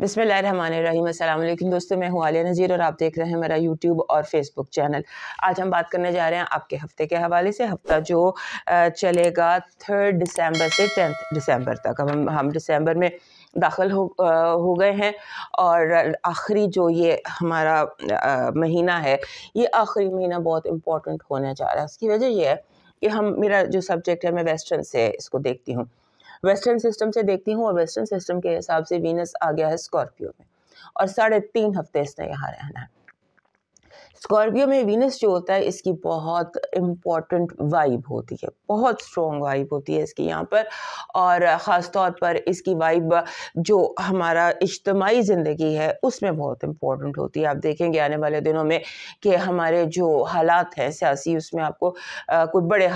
बिसमीम अल्लाम दोस्तों मैं हूँ आलिया नज़ीर और आप देख रहे हैं मेरा यूट्यूब और फेसबुक चैनल आज हम बात करने जा रहे हैं आपके हफ्ते के हवाले से हफ्ता जो चलेगा थर्ड दिसंबर से टेंथ दिसंबर तक अब हम हम दिसंबर में दाखिल हो हो गए हैं और आखिरी जो ये हमारा आ, महीना है ये आखिरी महीना बहुत इम्पोर्टेंट होने जा रहा है उसकी वजह यह है कि हम मेरा जो सब्जेक्ट है मैं वेस्टर्न से इसको देखती हूँ वेस्टर्न सिस्टम से देखती हूँ और वेस्टर्न सिस्टम के हिसाब से वीनस आ गया है स्कॉर्पियो में और साढ़े तीन हफ्ते इसने यहाँ रहना है स्कॉर्पियो में वीनस जो होता है इसकी बहुत इम्पॉर्टेंट वाइब होती है बहुत स्ट्रॉन्ग वाइब होती है इसकी यहाँ पर और ख़ास तौर पर इसकी वाइब जो हमारा इज्तमाही ज़िंदगी है उसमें बहुत इम्पॉर्टेंट होती है आप देखेंगे आने वाले दिनों में कि हमारे जो हालात हैं सियासी उसमें आपको कुछ बड़े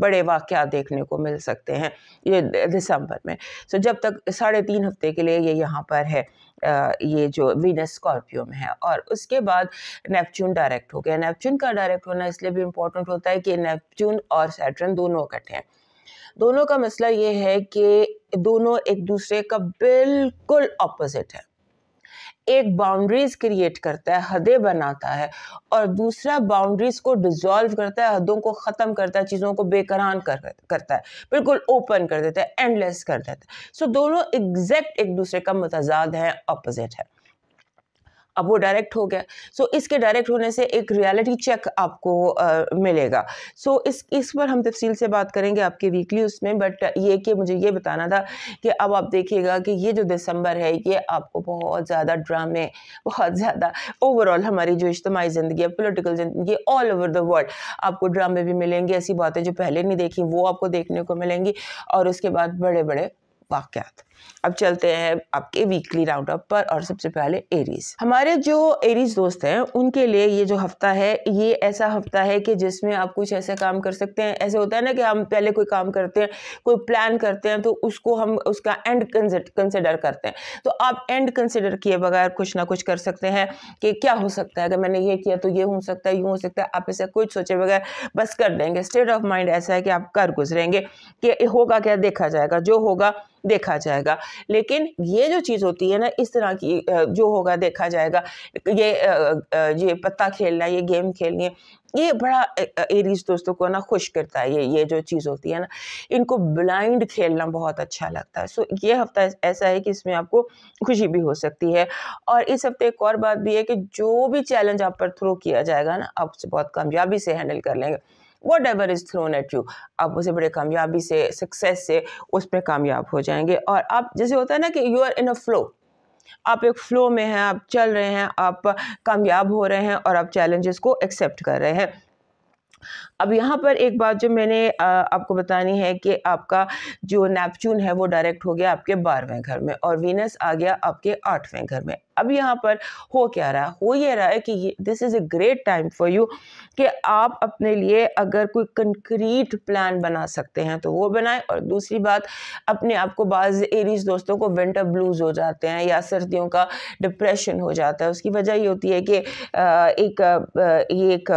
बड़े वाक़ देखने को मिल सकते हैं ये दिसंबर में सो जब तक साढ़े तीन हफ्ते के लिए ये यहाँ पर है ये जो वीनस स्कॉर्पियो में है और उसके बाद नेपच्यून डायरेक्ट हो गया नेपच्यून का डायरेक्ट होना इसलिए भी इम्पोर्टेंट होता है कि नेपच्यून और सैटर्न दोनों इकट्ठे हैं दोनों का मसला ये है कि दोनों एक दूसरे का बिल्कुल ऑपोजिट है एक बाउंड्रीज क्रिएट करता है हदें बनाता है और दूसरा बाउंड्रीज को डिजॉल्व करता है हदों को ख़त्म करता है चीज़ों को बेकरान कर करता है बिल्कुल ओपन कर देता है एंडलेस कर देता है सो so, दोनों एग्जैक्ट एक दूसरे का मतजाद है अपोजिट है अब वो डायरेक्ट हो गया सो so, इसके डायरेक्ट होने से एक रियलिटी चेक आपको आ, मिलेगा सो so, इस इस पर हम तफसील से बात करेंगे आपके वीकली उसमें बट ये कि मुझे ये बताना था कि अब आप देखिएगा कि ये जो दिसंबर है ये आपको बहुत ज़्यादा ड्रामे बहुत ज़्यादा ओवरऑल हमारी जो इज्तमी ज़िंदगी है पोलिटिकल ज़िंदगी ऑल ओवर द वर्ल्ड आपको ड्रामे भी मिलेंगे ऐसी बातें जो पहले नहीं देखी वो आपको देखने को मिलेंगी और उसके बाद बड़े बड़े वाक़ात अब चलते हैं आपके वीकली राउंड अप पर और सबसे पहले एरीज हमारे जो एरीज दोस्त हैं उनके लिए ये जो हफ्ता है ये ऐसा हफ्ता है कि जिसमें आप कुछ ऐसे काम कर सकते हैं ऐसे होता है ना कि हम पहले कोई काम करते हैं कोई प्लान करते हैं तो उसको हम उसका एंड कंसिडर करते हैं तो आप एंड कंसिडर किए बगैर कुछ ना कुछ कर सकते हैं कि क्या हो सकता है अगर मैंने ये किया तो ये हो सकता है यूँ हो सकता है आप ऐसे कुछ सोचे बगैर बस कर देंगे स्टेट ऑफ माइंड ऐसा है कि आप कर गुजरेंगे कि होगा क्या देखा जाएगा जो होगा देखा जाएगा जाएगा लेकिन ये जो चीज़ होती है ना इस तरह की जो होगा देखा जाएगा ये ये पत्ता खेलना ये गेम खेलनी ये बड़ा एरीज दोस्तों को ना खुश करता है ये ये जो चीज़ होती है ना इनको ब्लाइंड खेलना बहुत अच्छा लगता है सो ये हफ्ता ऐसा है कि इसमें आपको खुशी भी हो सकती है और इस हफ्ते एक और बात भी है कि जो भी चैलेंज आप पर थ्रो किया जाएगा ना आप उसे बहुत कामयाबी से हैंडल कर लेंगे whatever is thrown at you आप उसे बड़े कामयाबी से सक्सेस से उस पर कामयाब हो जाएंगे और आप जैसे होता है ना कि you are in a flow आप एक फ्लो में हैं आप चल रहे हैं आप कामयाब हो रहे हैं और आप चैलेंजेस को एक्सेप्ट कर रहे हैं अब यहाँ पर एक बात जो मैंने आपको बतानी है कि आपका जो नेपच्यून है वो डायरेक्ट हो गया आपके बारहवें घर में और वीनस आ गया आपके आठवें घर में अब यहाँ पर हो क्या रहा है हो ये रहा है कि this is a great time for you कि आप अपने लिए अगर कोई कंक्रीट प्लान बना सकते हैं तो वो बनाएं और दूसरी बात अपने आप को बाज़ एरीज दोस्तों को विंटर ब्लूज़ हो जाते हैं या सर्दियों का डिप्रेशन हो जाता है उसकी वजह ये होती है कि एक ये एक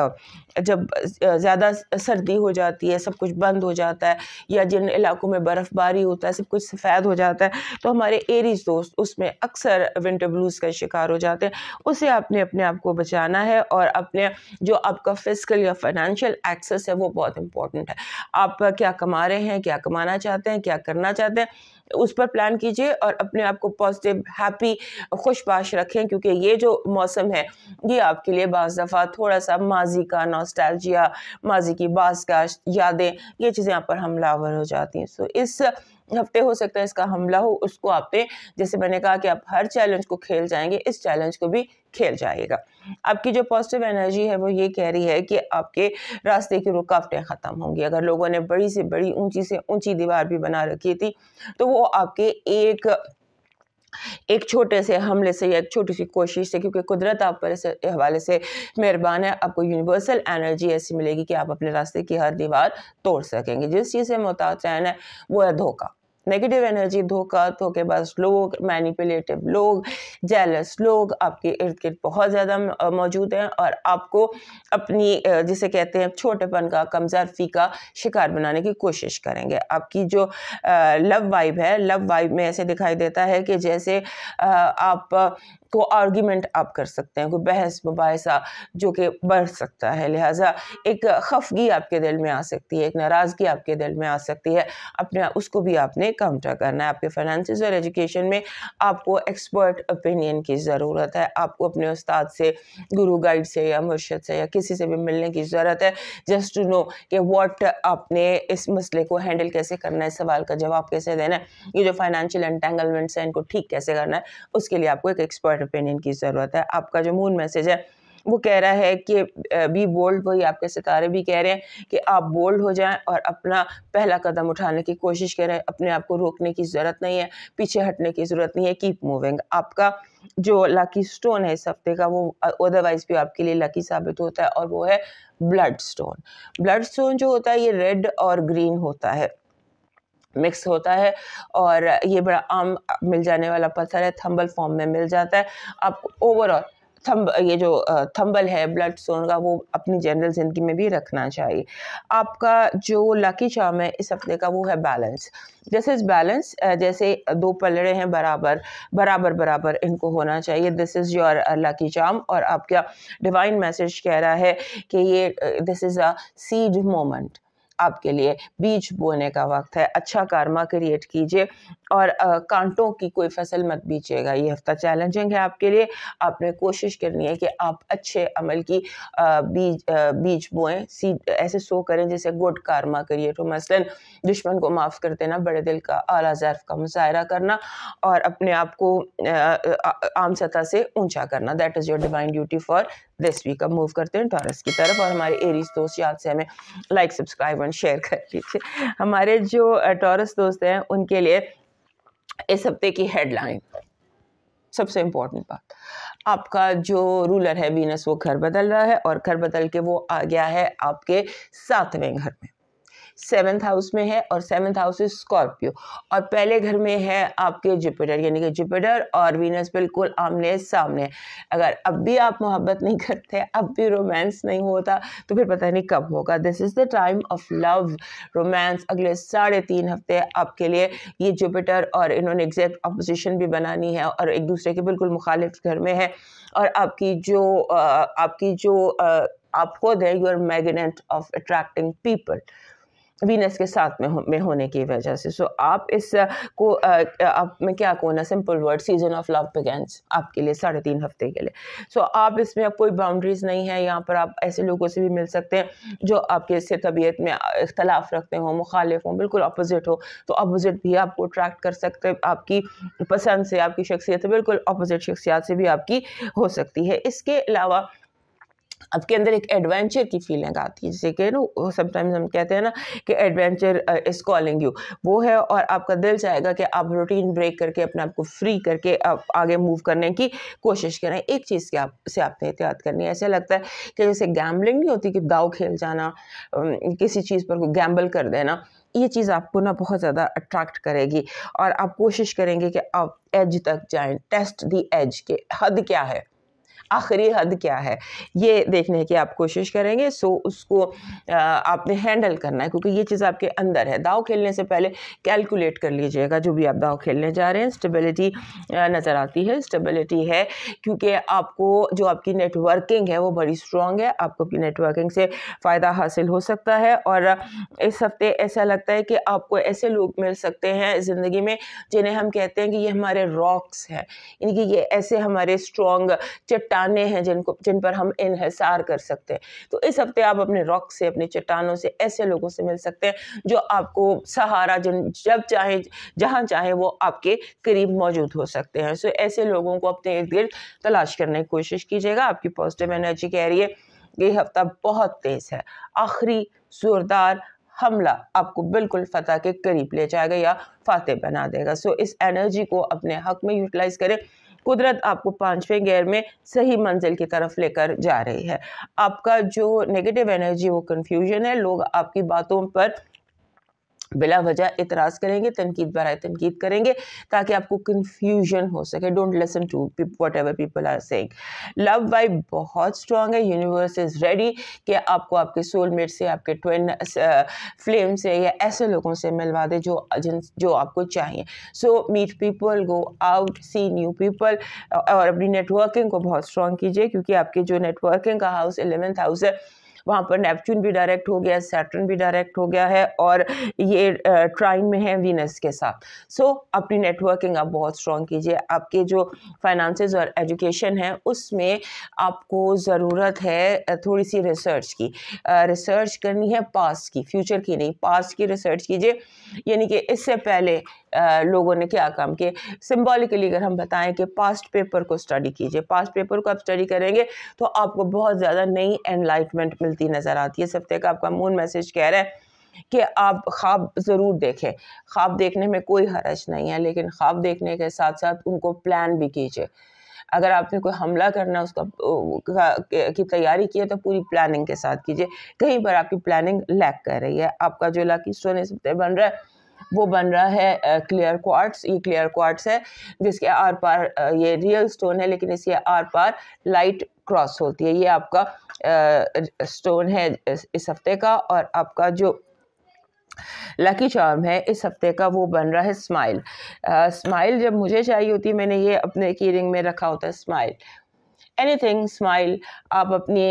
जब ज़्यादा सर्दी हो जाती है सब कुछ बंद हो जाता है या जिन इलाकों में बर्फ़बारी होता है सब कुछ सफ़ेद हो जाता है तो हमारे एरीज दोस्त उसमें अक्सर विंटर ब्लूज़ का शिकार हो जाते हैं उसे आपने अपने आप को बचाना है और अपने जो आपका फिजिकल या फाइनेंशियल एक्सेस है वो बहुत इंपॉर्टेंट है आप क्या कमा रहे हैं क्या कमाना चाहते हैं क्या करना चाहते हैं उस पर प्लान कीजिए और अपने आप को पॉजिटिव हैप्पी खुशबाश रखें क्योंकि ये जो मौसम है ये आपके लिए बज दफ़ा थोड़ा सा माजी का नॉस्टैल्जिया माजी की बाज का यादें ये चीज़ें यहाँ पर हमलावर हो जाती हैं सो इस हफ्ते हो सकता है इसका हमला हो उसको आप पे जैसे मैंने कहा कि आप हर चैलेंज को खेल जाएंगे इस चैलेंज को भी खेल जाएगा आपकी जो पॉजिटिव एनर्जी है वो ये कह रही है कि आपके रास्ते की रुकावटें ख़त्म होंगी अगर लोगों ने बड़ी से बड़ी ऊंची से ऊंची दीवार भी बना रखी थी तो वो आपके एक एक छोटे से हमले से या एक छोटी सी कोशिश से क्योंकि कुदरत आप पर इस हवाले से मेहरबान है आपको यूनिवर्सल एनर्जी ऐसी मिलेगी कि आप अपने रास्ते की हर दीवार तोड़ सकेंगे जिस चीज़ से मोहताज रहना है वो है धोखा नेगेटिव एनर्जी धोखा धोखेबाज लोग मैनिपुलेटिव लोग जेलस लोग आपके इर्द गिर्द बहुत ज़्यादा मौजूद हैं और आपको अपनी जिसे कहते हैं छोटेपन का कमजरफी का शिकार बनाने की कोशिश करेंगे आपकी जो लव वाइब है लव वाइब में ऐसे दिखाई देता है कि जैसे आप को आर्ग्यूमेंट आप कर सकते हैं कोई बहस मुबासा जो कि बढ़ सकता है लिहाजा एक खफगी आपके दिल में आ सकती है एक नाराज़गी आपके दिल में आ सकती है अपने उसको भी आपने काउंटर करना है आपके फाइनेंस और एजुकेशन में आपको एक्सपर्ट ओपिनियन की ज़रूरत है आपको अपने उस्ताद से गुरु गाइड से या मुर्शद से या किसी से भी मिलने की ज़रूरत है जस्ट टू नो कि वॉट आपने इस मसले को हैंडल कैसे करना है सवाल का जवाब कैसे देना है ये जो फाइनेंशियल एंटेंगलमेंट्स हैं इनको ठीक कैसे करना है उसके लिए आपको एक एक्सपर्ट एक्सपर्ट ओपिनियन की ज़रूरत है आपका जो मून मैसेज है वो कह रहा है कि बी बोल्ड वही आपके सितारे भी कह रहे हैं कि आप बोल्ड हो जाएं और अपना पहला कदम उठाने की कोशिश करें अपने आप को रोकने की ज़रूरत नहीं है पीछे हटने की ज़रूरत नहीं है कीप मूविंग आपका जो लकी स्टोन है इस हफ्ते का वो अदरवाइज भी आपके लिए लकी साबित होता है और वो है ब्लड स्टोन ब्लड स्टोन जो होता है ये रेड और ग्रीन होता है मिक्स होता है और ये बड़ा आम मिल जाने वाला पत्थर है थम्बल फॉर्म में मिल जाता है आप ओवरऑल थम्ब ये जो थम्बल है ब्लड स्टोन का वो अपनी जनरल ज़िंदगी में भी रखना चाहिए आपका जो लकी चार्म है इस हफ्ते का वो है बैलेंस दिस इज़ बैलेंस जैसे दो पलड़े हैं बराबर बराबर बराबर इनको होना चाहिए this is your lucky charm और आपका डिवाइन मैसेज कह रहा है कि ये this is a seed moment आपके लिए बीज बोने का वक्त है अच्छा कारमा क्रिएट कीजिए और कांटों की कोई फसल मत बीजिएगा ये हफ्ता चैलेंजिंग है आपके लिए आपने कोशिश करनी है कि आप अच्छे अमल की बीज बीज बोएं सीड ऐसे सो करें जैसे गुड कारमा करिए तो मसलन दुश्मन को माफ़ कर देना बड़े दिल का आला जैफ का मुजाहरा करना और अपने आप को आम सतह से ऊंचा करना that is your divine duty for this week अब मूव करते हैं टॉरस की तरफ और हमारे एरीज दोस्त याद से हमें लाइक सब्सक्राइब एंड शेयर कर लीजिए हमारे जो टॉरस दोस्त हैं उनके लिए इस हफ्ते की हेडलाइन सबसे इम्पोर्टेंट बात आपका जो रूलर है वीनस वो घर बदल रहा है और घर बदल के वो आ गया है आपके सातवें घर में सेवन्थ हाउस में है और सेवंथ हाउस इज स्कॉर्पियो और पहले घर में है आपके जुपिटर यानी कि जुपिटर और वीनस बिल्कुल आमने सामने है अगर अब भी आप मोहब्बत नहीं करते अब भी रोमांस नहीं होता तो फिर पता नहीं कब होगा this is the time of love romance अगले साढ़े तीन हफ्ते आपके लिए ये जुपिटर और इन्होंने एग्जैक्ट अपोजिशन भी बनानी है और एक दूसरे के बिल्कुल मुखालिफ घर में है और आपकी जो आपकी जो आप खुद है you are magnet of attracting people Venus के साथ में हो, में होने की वजह से सो so, आप इस को आप में क्या कहूँ ना simple word season of love begins आपके लिए साढ़े तीन हफ्ते के लिए सो so, आप इसमें अब कोई बाउंड्रीज नहीं है यहाँ पर आप ऐसे लोगों से भी मिल सकते हैं जो आपके इससे तबीयत में इख्तलाफ रखते हों मुखालिफ हों बिल्कुल अपोजिट हो तो अपोजिट भी आपको अट्रैक्ट कर सकते हैं आपकी पसंद से आपकी शख्सियत बिल्कुल अपोजिट शख्सियात से भी आपकी हो सकती है इसके अलावा आपके अंदर एक एडवेंचर की फीलिंग आती है जैसे कि नो समटाइम्स हम कहते हैं ना कि एडवेंचर इज़ कॉलिंग यू वो है और आपका दिल चाहेगा कि आप रूटीन ब्रेक करके अपने आप को फ्री करके आप आगे मूव करने की कोशिश करें एक चीज़ की आप से आपने एहतियात करनी है ऐसा लगता है कि जैसे गैम्बलिंग नहीं होती कि दाव खेल जाना um, किसी चीज़ पर गैम्बल कर देना ये चीज़ आपको ना बहुत ज़्यादा अट्रैक्ट करेगी और आप कोशिश करेंगे कि आप एज तक जाएं टेस्ट दी एज के हद क्या है आखिरी हद क्या है ये देखने की आप कोशिश करेंगे सो उसको आपने हैंडल करना है क्योंकि ये चीज़ आपके अंदर है दाव खेलने से पहले कैलकुलेट कर लीजिएगा जो भी आप दाव खेलने जा रहे हैं स्टेबिलिटी नज़र आती है स्टेबिलिटी है क्योंकि आपको जो आपकी नेटवर्किंग है वो बड़ी स्ट्रॉन्ग है आपको अपनी नेटवर्किंग से फ़ायदा हासिल हो सकता है और इस हफ्ते ऐसा लगता है कि आपको ऐसे लोग मिल सकते हैं ज़िंदगी में जिन्हें हम कहते हैं कि ये हमारे रॉक्स हैं इनकी ये ऐसे हमारे स्ट्रॉन्ग चट्टा चट्टाने हैं जिनको जिन पर हम इहसार कर सकते हैं तो इस हफ्ते आप अपने रॉक से अपने चट्टानों से ऐसे लोगों से मिल सकते हैं जो आपको सहारा जिन जब चाहे जहाँ चाहे वो आपके करीब मौजूद हो सकते हैं सो ऐसे लोगों को अपने इर्द गिर्द तलाश करने की कोशिश कीजिएगा आपकी पॉजिटिव एनर्जी कह रही है ये हफ्ता बहुत तेज़ है आखिरी जोरदार हमला आपको बिल्कुल फतह के करीब ले जाएगा या फातह बना देगा सो इस एनर्जी को अपने हक में यूटिलाइज करें कुदरत आपको पाँचवें गेयर में सही मंजिल की तरफ लेकर जा रही है आपका जो नेगेटिव एनर्जी वो कन्फ्यूजन है लोग आपकी बातों पर बिला वजह इतराज़ करेंगे तनकीद बरए तनकीद करेंगे ताकि आपको कन्फ्यूजन हो सके don't listen to whatever people are से लव वाइब बहुत स्ट्रॉन्ग है यूनिवर्स इज़ रेडी कि आपको आपके सोलमेट से आपके ट्विन फ्लेम से या ऐसे लोगों से मिलवा दे जो जिन जो आपको चाहिए so meet people go out see new people और अपनी नेटवर्किंग को बहुत स्ट्रॉन्ग कीजिए क्योंकि आपके जो नेटवर्किंग का हाउस एलेवेंथ हाउस है वहाँ पर नेपच्यून भी डायरेक्ट हो गया सैटर्न भी डायरेक्ट हो गया है और ये ट्राइन में है वीनस के साथ सो so, अपनी नेटवर्किंग आप बहुत स्ट्रॉन्ग कीजिए आपके जो फाइनेंसेस और एजुकेशन है उसमें आपको ज़रूरत है थोड़ी सी रिसर्च की रिसर्च करनी है पास की फ्यूचर की नहीं पास की रिसर्च कीजिए यानी कि इससे पहले लोगों ने क्या काम किए सिम्बॉलिकली अगर हम बताएं कि पास्ट पेपर को स्टडी कीजिए पास्ट पेपर को आप स्टडी करेंगे तो आपको बहुत ज़्यादा नई एनलाइटमेंट मिलती नज़र आती है हफ्ते का आपका मून मैसेज कह रहा है कि आप ख्वाब ज़रूर देखें ख्वाब देखने में कोई हरज नहीं है लेकिन ख्वाब देखने के साथ साथ उनको प्लान भी कीजिए अगर आपने कोई हमला करना उसका की तैयारी की है तो पूरी प्लानिंग के साथ कीजिए कहीं पर आपकी प्लानिंग लैक कर रही है आपका जो लकी स्टोन इस बन रहा है वो बन रहा है क्लियर क्वार्ट्स ये क्लियर क्वार्ट्स है जिसके आर पार ये रियल स्टोन है लेकिन इसके आर पार लाइट क्रॉस होती है ये आपका आ, स्टोन है इस, इस हफ्ते का और आपका जो लकी चार्म है इस हफ्ते का वो बन रहा है स्माइल आ, स्माइल जब मुझे चाहिए होती मैंने ये अपने की रिंग में रखा होता है स्माइल एनीथिंग स्माइल आप अपनी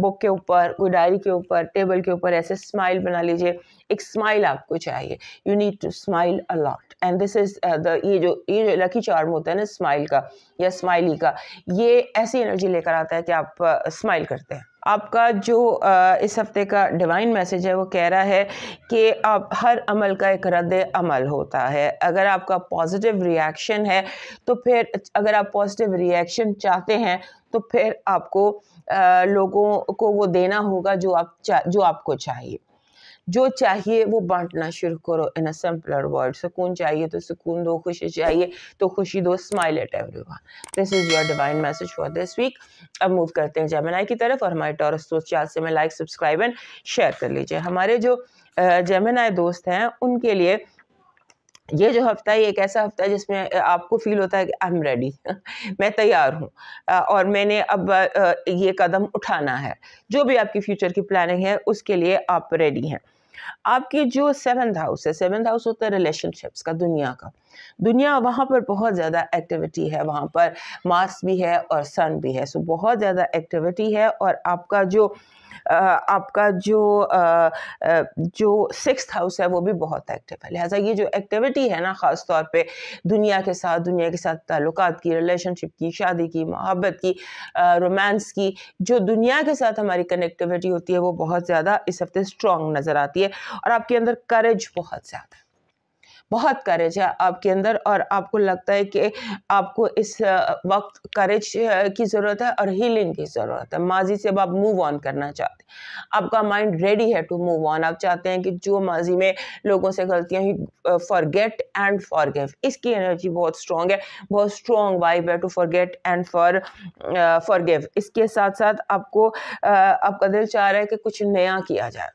बुक के ऊपर कोई डायरी के ऊपर टेबल के ऊपर ऐसे स्माइल बना लीजिए एक स्माइल आपको चाहिए you need to smile a lot and this is the ये जो ये जो लकी चार्म होता है ना स्माइल का या स्माइली का ये ऐसी एनर्जी लेकर आता है कि आप स्माइल uh, करते हैं आपका जो uh, इस हफ्ते का डिवाइन मैसेज है वो कह रहा है कि आप हर अमल का एक रद्द अमल होता है अगर आपका पॉजिटिव रिएक्शन है तो फिर अगर आप पॉजिटिव रिएक्शन चाहते हैं तो फिर आपको आ, uh, लोगों को वो देना होगा जो आप जो आपको चाहिए जो चाहिए वो बांटना शुरू करो इन अ सिंपलर वर्ड सुकून चाहिए तो सुकून दो खुशी चाहिए तो खुशी दो smile at everyone this is your divine message for this week अब मूव करते हैं जेमिनाई की तरफ और हमारे टॉरस दोस्त चार से हमें लाइक सब्सक्राइब एंड शेयर कर लीजिए हमारे जो जैमिनाई दोस्त हैं उनके लिए ये जो हफ्ता है एक ऐसा हफ्ता है जिसमें आपको फील होता है कि आई एम रेडी मैं तैयार हूँ और मैंने अब ये कदम उठाना है जो भी आपकी फ्यूचर की प्लानिंग है उसके लिए आप रेडी हैं आपके जो सेवेंथ हाउस है सेवेंथ हाउस होता है रिलेशनशिप्स का दुनिया का दुनिया वहाँ पर बहुत ज़्यादा एक्टिविटी है वहाँ पर मार्स भी है और सन भी है सो बहुत ज़्यादा एक्टिविटी है और आपका जो आपका जो जो सिक्स हाउस है वो भी बहुत एक्टिव है लिहाजा ये जो एक्टिविटी है ना ख़ास तौर पे दुनिया के साथ दुनिया के साथ ताल्लुक की रिलेशनशिप की शादी की मोहब्बत की रोमांस की जो दुनिया के साथ हमारी कनेक्टिविटी होती है वो बहुत ज़्यादा इस हफ्ते स्ट्रॉन्ग नज़र आती है और आपके अंदर करेज बहुत ज़्यादा बहुत करेज है आपके अंदर और आपको लगता है कि आपको इस वक्त करेज की ज़रूरत है और हीलिंग की ज़रूरत है माजी से अब आप मूव ऑन करना चाहते हैं आपका माइंड रेडी है टू मूव ऑन आप चाहते हैं कि जो माजी में लोगों से गलतियाँ हुई फॉरगेट एंड फॉरगिव इसकी एनर्जी बहुत स्ट्रॉन्ग है बहुत स्ट्रॉन्ग वाइब है to forget and for forgive इसके साथ साथ आपको आपका दिल चाह रहा है कि कुछ नया किया जाए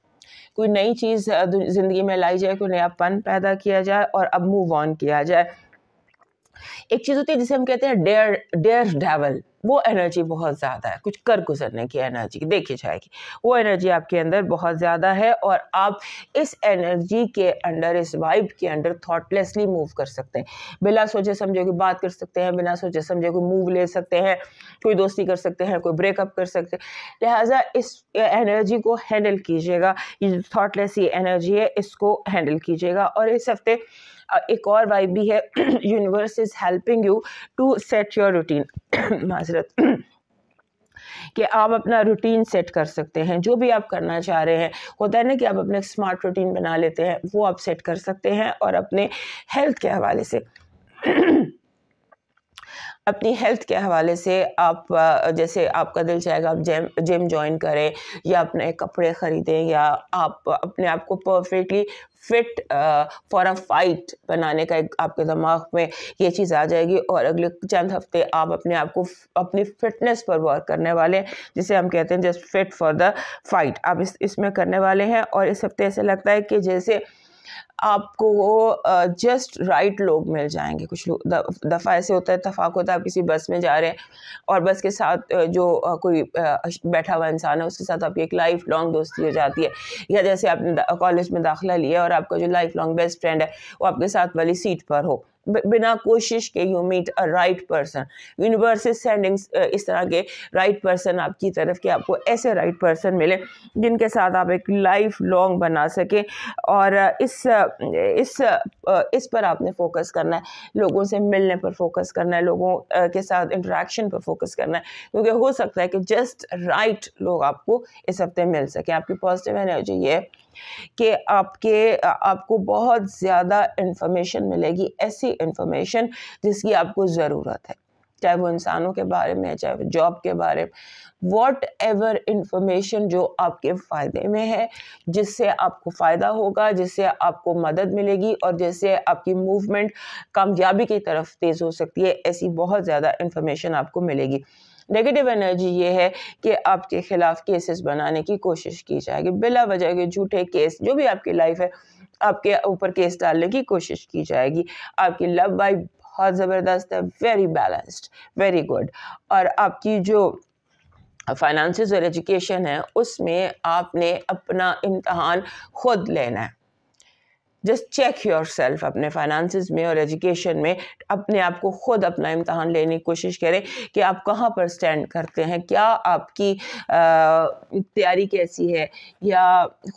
कोई नई चीज़ ज़िंदगी में लाई जाए कोई नया पन पैदा किया जाए और अब मूव ऑन किया जाए एक चीज़ होती है जिसे हम कहते हैं डेयर डेयर डेवल वो एनर्जी बहुत ज़्यादा है कुछ कर गुजरने की एनर्जी देखी जाएगी वो एनर्जी आपके अंदर बहुत ज़्यादा है और आप इस एनर्जी के अंडर इस वाइब के अंडर थाटलेसली मूव कर सकते हैं बिना सोचे समझे कोई बात कर सकते हैं बिना सोचे समझे कोई मूव ले सकते हैं कोई दोस्ती कर सकते हैं कोई ब्रेकअप कर सकते हैं लिहाजा इस एनर्जी को हैंडल कीजिएगा ये थाटलेस ये एनर्जी है इसको हैंडल कीजिएगा और इस हफ्ते एक और वाइब भी है universe is helping you to set your routine माजरत कि आप अपना रूटीन सेट कर सकते हैं जो भी आप करना चाह रहे हैं होता है ना कि आप अपने स्मार्ट रूटीन बना लेते हैं वो आप सेट कर सकते हैं और अपने हेल्थ के हवाले से अपनी हेल्थ के हवाले से आप जैसे आपका दिल चाहेगा आप जिम जिम ज्वाइन करें या अपने कपड़े ख़रीदें या आप अपने आप को perfectly fit for a fight बनाने का एक आपके दिमाग में ये चीज़ आ जाएगी और अगले चंद हफ्ते आप अपने आप को अपनी फिटनेस पर वर्क करने वाले हैं जिसे हम कहते हैं just fit for the fight आप इस इसमें करने वाले हैं और इस हफ्ते ऐसे लगता है कि जैसे आपको जस्ट राइट लोग मिल जाएंगे कुछ लोग दफ़ा ऐसे होता है तफाक होता है आप किसी बस में जा रहे हैं और बस के साथ जो कोई बैठा हुआ इंसान है उसके साथ आपकी एक लाइफ लॉन्ग दोस्ती हो जाती है या जैसे आपने कॉलेज में दाखिला लिया और आपका जो लाइफ लॉन्ग बेस्ट फ्रेंड है वो आपके साथ वाली सीट पर हो बिना कोशिश के you meet a right person universe is sending इस तरह के राइट right पर्सन आपकी तरफ के आपको ऐसे राइट right पर्सन मिले जिनके साथ आप एक लाइफ लॉन्ग बना सकें और इस इस इस पर आपने फोकस करना है लोगों से मिलने पर फोकस करना है लोगों के साथ इंटरेक्शन पर फोकस करना है क्योंकि हो सकता है कि जस्ट राइट right लोग आपको इस हफ्ते मिल सके आपकी पॉजिटिव एनर्जी ये कि आपके आपको बहुत ज़्यादा इन्फॉर्मेशन मिलेगी ऐसी इन्फॉर्मेशन जिसकी आपको ज़रूरत है चाहे वो इंसानों के बारे में चाहे वो जॉब के बारे में वॉट एवर इंफॉर्मेशन जो आपके फ़ायदे में है जिससे आपको फ़ायदा होगा जिससे आपको मदद मिलेगी और जिससे आपकी मूवमेंट कामयाबी की तरफ तेज़ हो सकती है ऐसी बहुत ज़्यादा इंफॉर्मेशन आपको मिलेगी नेगेटिव एनर्जी ये है कि आपके ख़िलाफ़ केसेस बनाने की कोशिश की जाएगी बिला वजह के झूठे केस जो भी आपकी लाइफ है आपके ऊपर केस डालने की कोशिश की जाएगी आपकी लव वाइफ बहुत ज़बरदस्त है वेरी बैलेंस्ड वेरी गुड और आपकी जो फाइनेंसिस और एजुकेशन है उसमें आपने अपना इम्तहान खुद लेना है जस्ट चेक योर सेल्फ अपने फाइनेंसिस में और एजुकेशन में अपने आप को ख़ुद अपना इम्तहान लेने की कोशिश करें कि आप कहाँ पर स्टैंड करते हैं क्या आपकी तैयारी कैसी है या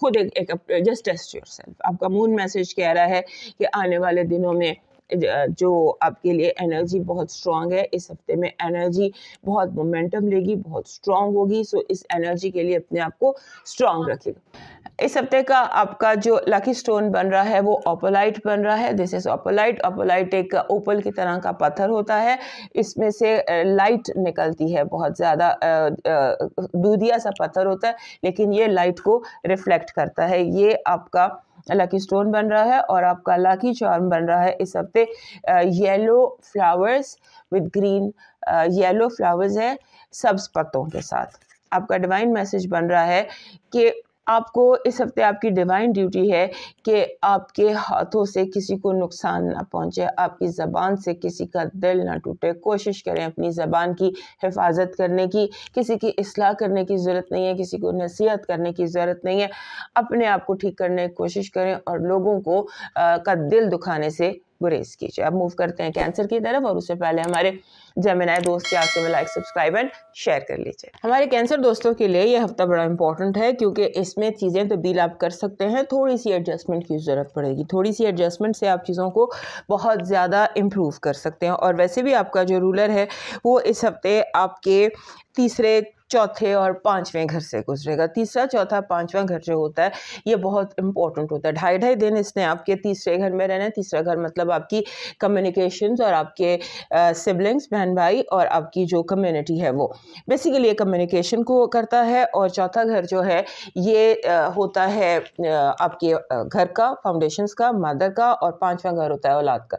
खुद एक, एक जस्ट टेस्ट योर सेल्फ आपका मून मैसेज कह रहा है कि आने वाले दिनों में जो आपके लिए एनर्जी बहुत स्ट्रांग है इस हफ्ते में एनर्जी बहुत मोमेंटम लेगी बहुत स्ट्रांग होगी सो इस एनर्जी के लिए अपने आप को स्ट्रांग रखेगा इस हफ्ते का आपका जो लकी स्टोन बन रहा है वो ओपोलाइट बन रहा है दिस इज ओपोलाइट ओपोलाइट एक ओपल की तरह का पत्थर होता है इसमें से लाइट निकलती है बहुत ज़्यादा दूधिया सा पत्थर होता है लेकिन ये लाइट को रिफ्लेक्ट करता है ये आपका लकी स्टोन बन रहा है और आपका लकी चार्म बन रहा है इस हफ्ते yellow flowers with green yellow flowers है सब्ज पत्तों के साथ आपका डिवाइन मैसेज बन रहा है कि आपको इस हफ्ते आपकी डिवाइन ड्यूटी है कि आपके हाथों से किसी को नुकसान ना पहुंचे आपकी ज़बान से किसी का दिल ना टूटे कोशिश करें अपनी ज़बान की हिफाजत करने की किसी की असलाह करने की ज़रूरत नहीं है किसी को नसीहत करने की ज़रूरत नहीं है अपने आप को ठीक करने की कोशिश करें और लोगों को आ, का दिल दुखाने से गुरेज कीजिए अब मूव करते हैं कैंसर की तरफ और उससे पहले हमारे जमेनाए दोस्त के आपसे लाइक सब्सक्राइब एंड शेयर कर लीजिए हमारे कैंसर दोस्तों के लिए यह हफ्ता बड़ा इंपॉर्टेंट है क्योंकि इसमें चीज़ें तब्दील तो आप कर सकते हैं थोड़ी सी एडजस्टमेंट की ज़रूरत पड़ेगी थोड़ी सी एडजस्टमेंट से आप चीज़ों को बहुत ज़्यादा इम्प्रूव कर सकते हैं और वैसे भी आपका जो रूलर है वो इस हफ्ते आपके तीसरे चौथे और पाँचवें घर से गुजरेगा तीसरा चौथा पाँचवा घर जो होता है ये बहुत इंपॉर्टेंट होता है ढाई ढाई दिन इसने आपके तीसरे घर में रहना है तीसरा घर मतलब आपकी कम्युनिकेशन और आपके सिबलिंग्स बहन भाई और आपकी जो कम्युनिटी है वो बेसिकली ये कम्युनिकेशन को करता है और चौथा घर जो है ये आ, होता है आ, आपके घर का फाउंडेशन का मदर का और पाँचवा घर होता है औलाद का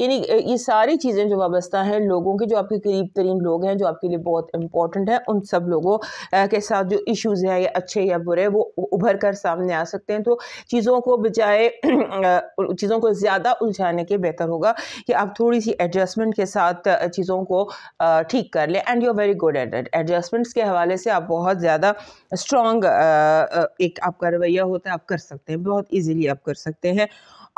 यानी ये सारी चीज़ें जो वाबस्ता हैं लोगों के जो आपके करीब तरीन लोग हैं जो आपके लिए बहुत इंपॉर्टेंट हैं उन सब लोगों के साथ जो इश्यूज़ हैं या अच्छे या बुरे वो उभर कर सामने आ सकते हैं तो चीज़ों को बजाय चीज़ों को ज़्यादा उलझाने के बेहतर होगा कि आप थोड़ी सी एडजस्टमेंट के साथ चीज़ों को ठीक कर लें and you are very good at adjustments के हवाले से आप बहुत ज़्यादा स्ट्रॉन्ग एक आपका रवैया होता है आप कर सकते हैं बहुत ईजीली आप कर सकते हैं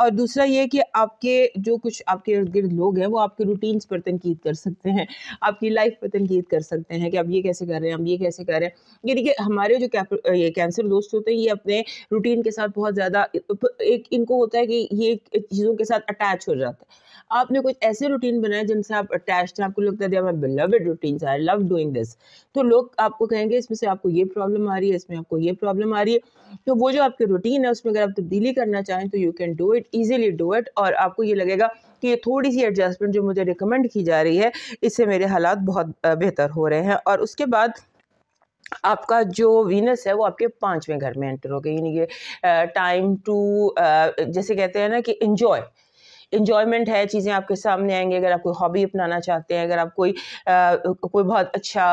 और दूसरा ये कि आपके जो कुछ आपके इर्द गिर्द लोग हैं वो आपके रूटीन्स पर तनकीद कर सकते हैं आपकी लाइफ पर तनकीद कर सकते हैं कि आप ये कैसे कर रहे हैं हम ये कैसे कर रहे हैं ये देखिए हमारे जो ये कैंसर दोस्त होते हैं ये अपने रूटीन के साथ बहुत ज़्यादा एक इनको होता है कि ये चीज़ों के साथ अटैच हो जाता है आपने कुछ ऐसे रूटीन बनाए जिनसे आप अटैच हैं आपको लगता है मैं beloved routine I love doing this तो लोग आपको कहेंगे इसमें से आपको ये प्रॉब्लम आ रही है इसमें आपको ये प्रॉब्लम आ रही है तो वो जो आपके रूटीन है उसमें अगर आप तब्दीली करना चाहें तो you can do it can easily do it और आपको ये लगेगा कि ये थोड़ी सी एडजस्टमेंट जो मुझे रिकमेंड की जा रही है इससे मेरे हालात बहुत बेहतर हो रहे हैं और उसके बाद आपका जो वीनस है वो आपके पाँचवें घर में एंटर हो गए यानी कि टाइम टू जैसे कहते हैं ना कि इन्जॉय इन्जॉयमेंट है चीज़ें आपके सामने आएंगे अगर आप कोई हॉबी अपनाना चाहते हैं अगर आप कोई आ, कोई बहुत अच्छा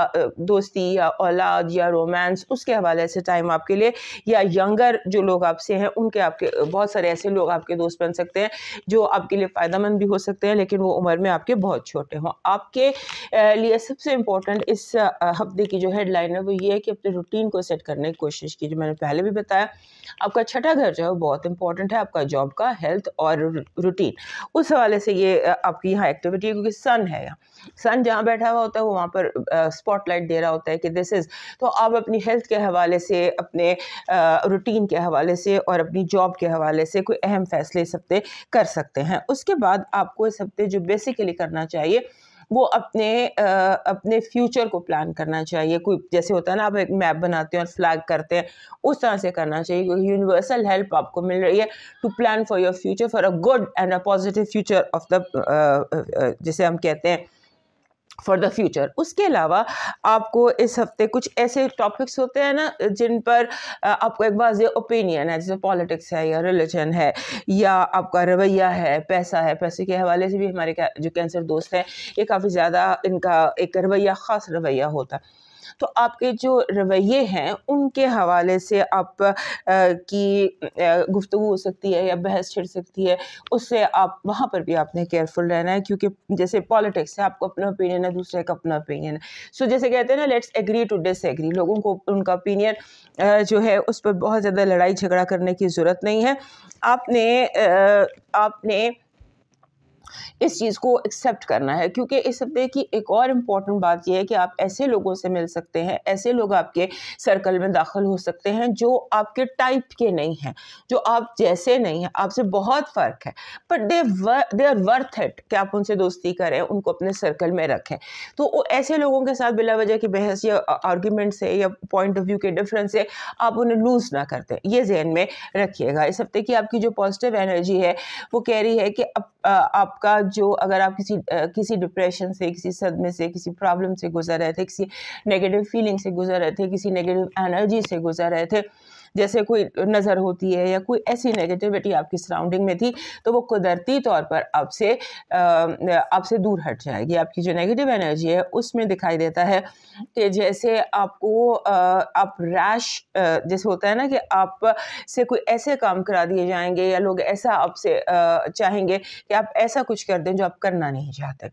दोस्ती या औलाद या रोमांस उसके हवाले से टाइम आपके लिए या यंगर जो लोग आपसे हैं उनके आपके बहुत सारे ऐसे लोग आपके दोस्त बन सकते हैं जो आपके लिए फ़ायदा भी हो सकते हैं लेकिन वो उम्र में आपके बहुत छोटे हों आपके लिए सबसे इम्पोर्टेंट इस हफ्ते की जो हेडलाइन है वो ये है कि अपने रूटीन को सेट करने की कोशिश कीजिए मैंने पहले भी बताया आपका छठा घर जो है वो बहुत इंपॉर्टेंट है आपका जॉब का हेल्थ और रूटीन उस हवाले से ये आपकी यहाँ एक्टिविटी है क्योंकि सन है यहाँ सन जहाँ बैठा हुआ होता है वो वहाँ पर स्पॉटलाइट दे रहा होता है कि दिस इज़ तो आप अपनी हेल्थ के हवाले से अपने रूटीन के हवाले से और अपनी जॉब के हवाले से कोई अहम फ़ैसले इस हफ्ते कर सकते हैं उसके बाद आपको इस हफ्ते जो बेसिकली करना चाहिए वो अपने आ, अपने फ्यूचर को प्लान करना चाहिए कोई जैसे होता है ना आप एक मैप बनाते हैं और फ्लैग करते हैं उस तरह से करना चाहिए क्योंकि यूनिवर्सल हेल्प आपको मिल रही है to plan for your future for a good and a positive future of the जिसे हम कहते हैं फॉर द फ्यूचर उसके अलावा आपको इस हफ्ते कुछ ऐसे टॉपिक्स होते हैं ना जिन पर आपको एक वाज ओपिनियन है जैसे पॉलिटिक्स है या रिलीजन है या आपका रवैया है पैसा है पैसे के हवाले से भी हमारे जो कैंसर दोस्त हैं ये काफ़ी ज़्यादा इनका एक रवैया ख़ास रवैया होता है तो आपके जो रवैये हैं उनके हवाले से आप आ, की गुफ्तु हो सकती है या बहस छिड़ सकती है उससे आप वहाँ पर भी आपने केयरफुल रहना है क्योंकि जैसे पॉलिटिक्स है आपको अपना ओपिनियन है दूसरे का अपना ओपिनियन है सो जैसे कहते हैं ना let's agree to disagree लोगों को उनका ओपिनियन जो है उस पर बहुत ज़्यादा लड़ाई झगड़ा करने की ज़रूरत नहीं है आपने आपने इस चीज़ को एक्सेप्ट करना है क्योंकि इस हफ्ते की एक और इम्पॉर्टेंट बात यह है कि आप ऐसे लोगों से मिल सकते हैं ऐसे लोग आपके सर्कल में दाखिल हो सकते हैं जो आपके टाइप के नहीं हैं जो आप जैसे नहीं हैं आपसे बहुत फ़र्क है but they they are worth it कि आप उनसे दोस्ती करें उनको अपने सर्कल में रखें तो ऐसे लोगों के साथ बिला वजह की बहस या आर्ग्यूमेंट से या पॉइंट ऑफ व्यू के डिफरेंस से आप उन्हें लूज़ ना करते ये जहन में रखिएगा इस हफ्ते की आपकी जो पॉजिटिव एनर्जी है वो कह रही है कि आप आपका जो अगर आप किसी किसी डिप्रेशन से किसी सदमे से किसी प्रॉब्लम से गुजर रहे थे किसी नेगेटिव फीलिंग से गुजर रहे थे किसी नेगेटिव एनर्जी से गुजर रहे थे जैसे कोई नज़र होती है या कोई ऐसी नेगेटिविटी आपकी सराउंडिंग में थी तो वो कुदरती तौर पर आपसे आपसे दूर हट जाएगी आपकी जो नेगेटिव एनर्जी है उसमें दिखाई देता है कि जैसे आपको आप रैश जैसे होता है ना कि आप से कोई ऐसे काम करा दिए जाएंगे या लोग ऐसा आपसे चाहेंगे कि आप ऐसा कुछ कर दें जो आप करना नहीं चाहते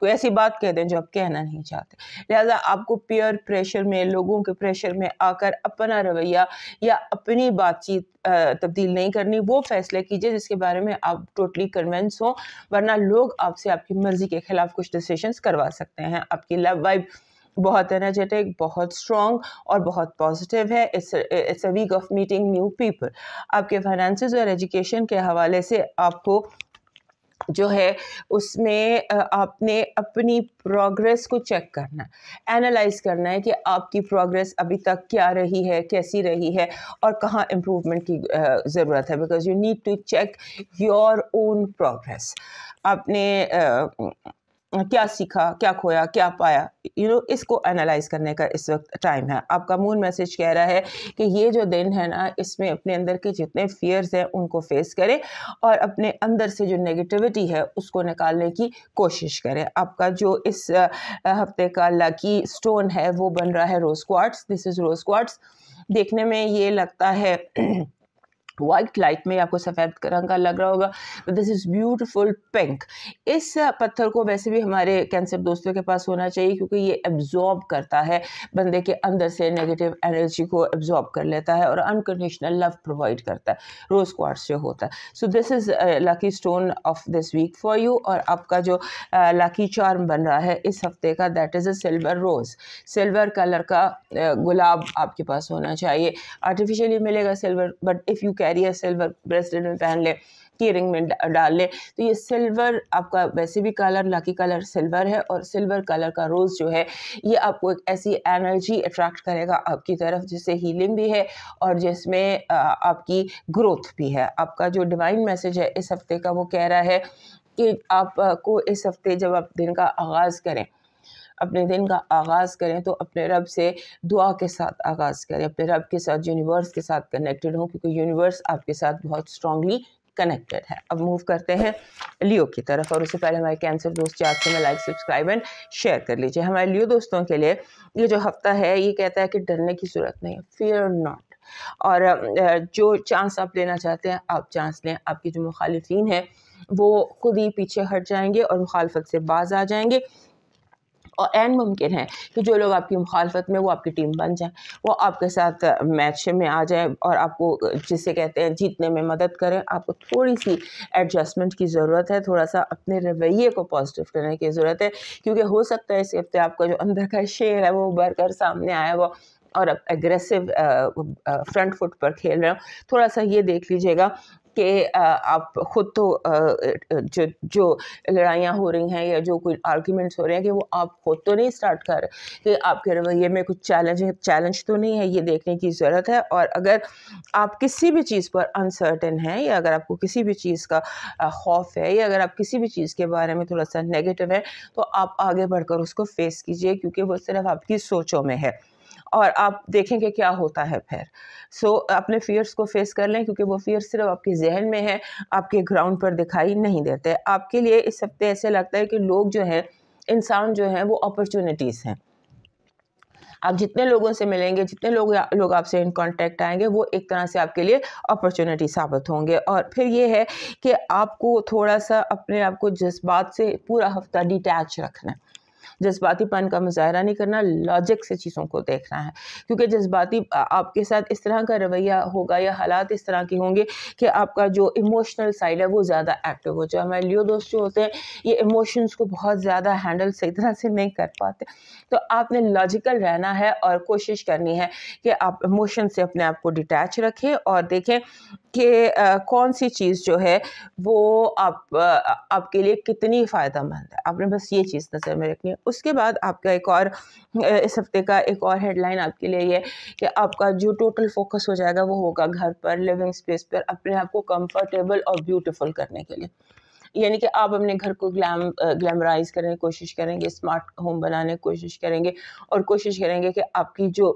कोई ऐसी बात कह दें जो आप कहना नहीं चाहते लिहाजा आपको पियर प्रेशर में लोगों के प्रेशर में आकर अपना रवैया या अपनी बातचीत तब्दील नहीं करनी वो फैसले कीजिए जिसके बारे में आप टोटली कन्वेंस हो वरना लोग आपसे आपकी मर्ज़ी के ख़िलाफ़ कुछ डिसीशंस करवा सकते हैं आपकी लव वाइब बहुत एनर्जेटिक बहुत स्ट्रॉन्ग और बहुत पॉजिटिव है it's a week of meeting new people आपके फाइनेंसिस और एजुकेशन के हवाले से आपको जो है उसमें आपने अपनी प्रोग्रेस को चेक करना एनालाइज करना है कि आपकी प्रोग्रेस अभी तक क्या रही है कैसी रही है और कहाँ इम्प्रूवमेंट की ज़रूरत है because you need to check your own progress आपने क्या सीखा क्या खोया क्या पाया यू नो इसको एनालाइज करने का इस वक्त टाइम है आपका मून मैसेज कह रहा है कि ये जो दिन है ना इसमें अपने अंदर के जितने फियर्स हैं उनको फेस करें और अपने अंदर से जो नेगेटिविटी है उसको निकालने की कोशिश करें आपका जो इस हफ्ते का लकी स्टोन है वो बन रहा है rose quartz this is rose quartz देखने में ये लगता है वाइट लाइट में आपको सफ़ेद रंग का लग रहा होगा दिस इज़ ब्यूटिफुल पिंक इस पत्थर को वैसे भी हमारे कैंसर दोस्तों के पास होना चाहिए क्योंकि ये एब्जॉर्ब करता है बंदे के अंदर से नेगेटिव एनर्जी को एब्जॉर्ब कर लेता है और अनकंडीशनल लव प्रोवाइड करता है रोज़ क्वार्ट से होता है so this is lucky stone of this week for you और आपका जो लकी चार्म बन रहा है इस हफ्ते का that is a silver rose silver colour का गुलाब आपके पास होना चाहिए आर्टिफिशियली मिलेगा silver but if you can pair या सिल्वर ब्रेसलेट में पहन ले की रिंग में डाल ले तो ये सिल्वर आपका वैसे भी कलर लकी कलर सिल्वर है और सिल्वर कलर का रोज़ जो है ये आपको एक ऐसी एनर्जी अट्रैक्ट करेगा आपकी तरफ जिससे हीलिंग भी है और जिसमें आपकी ग्रोथ भी है आपका जो डिवाइन मैसेज है इस हफ्ते का वो कह रहा है कि आपको इस हफ्ते जब आप दिन का आगाज़ करें अपने दिन का आगाज़ करें तो अपने रब से दुआ के साथ आगाज़ करें अपने रब के साथ यूनिवर्स के साथ कनेक्टेड हों क्योंकि यूनिवर्स आपके साथ बहुत स्ट्रांगली कनेक्टेड है अब मूव करते हैं लियो की तरफ और उससे पहले हमारे कैंसर दोस्त चार से लाइक सब्सक्राइब एंड शेयर कर लीजिए हमारे लियो दोस्तों के लिए ये जो हफ्ता है ये कहता है कि डरने की ज़रूरत नहीं है फियर नॉट और जो चांस आप लेना चाहते हैं आप चांस लें आपकी जो मुखालफन हैं वो खुद ही पीछे हट जाएंगे और मुखालफत से बाज आ जाएंगे और एंड मुमकिन है कि जो लोग आपकी मुखालफत में वो आपकी टीम बन जाए वो आपके साथ मैच में आ जाए और आपको जिसे कहते हैं जीतने में मदद करें आपको थोड़ी सी एडजस्टमेंट की ज़रूरत है थोड़ा सा अपने रवैये को पॉजिटिव करने की ज़रूरत है क्योंकि हो सकता है इस हफ्ते आपका जो अंदर का शेर है वो उभर कर सामने आया वो और आप एग्रेसिव फ्रंट फुट पर खेल रहे हो थोड़ा सा ये देख लीजिएगा कि आप ख़ुद तो जो जो लड़ाइयाँ हो रही हैं या जो कोई आर्ग्यूमेंट्स हो रहे हैं कि वो आप ख़ुद तो नहीं स्टार्ट कर कि आपके रवैये में कुछ चैलेंज है चैलेंज तो नहीं है ये देखने की ज़रूरत है और अगर आप किसी भी चीज़ पर अनसर्टन हैं या अगर आपको किसी भी चीज़ का खौफ है या अगर आप किसी भी चीज़ के बारे में थोड़ा सा नेगेटिव है तो आप आगे बढ़कर उसको फेस कीजिए क्योंकि वो सिर्फ आपकी सोचों में है और आप देखेंगे क्या होता है फिर सो so, अपने फियर्स को फेस कर लें क्योंकि वो फियर्स सिर्फ आपके जहन में है आपके ग्राउंड पर दिखाई नहीं देते आपके लिए इस हफ्ते ऐसे लगता है कि लोग जो है इंसान जो है वो अपॉर्चुनिटीज़ हैं आप जितने लोगों से मिलेंगे जितने लोग लोग आपसे इन कांटेक्ट आएंगे वो एक तरह से आपके लिए अपॉर्चुनिटी साबित होंगे और फिर ये है कि आपको थोड़ा सा अपने आप को जज्बात से पूरा हफ्ता डिटैच रखना है जज्बातीपन का मुजाहरा नहीं करना लॉजिक से चीज़ों को देखना है क्योंकि जज्बाती आपके साथ इस तरह का रवैया होगा या हालात इस तरह के होंगे कि आपका जो इमोशनल साइड है वो ज़्यादा एक्टिव हो जाए हमारे लियो दोस्त जो होते हैं ये इमोशंस को बहुत ज़्यादा हैंडल सही तरह से नहीं कर पाते तो आपने लॉजिकल रहना है और कोशिश करनी है कि आप इमोशन से अपने आप को डिटैच रखें और देखें कि कौन सी चीज़ जो है वो आप आपके लिए कितनी फ़ायदेमंद है आपने बस ये चीज़ नज़र में रखनी है उसके बाद आपका एक और इस हफ्ते का एक और हेडलाइन आपके लिए ये कि आपका जो टोटल फोकस हो जाएगा वो होगा घर पर लिविंग स्पेस पर अपने आप को कंफर्टेबल और ब्यूटीफुल करने के लिए यानी कि आप अपने घर को ग्लैम ग्लैमराइज करने की कोशिश करेंगे स्मार्ट होम बनाने की कोशिश करेंगे और कोशिश करेंगे कि आपकी जो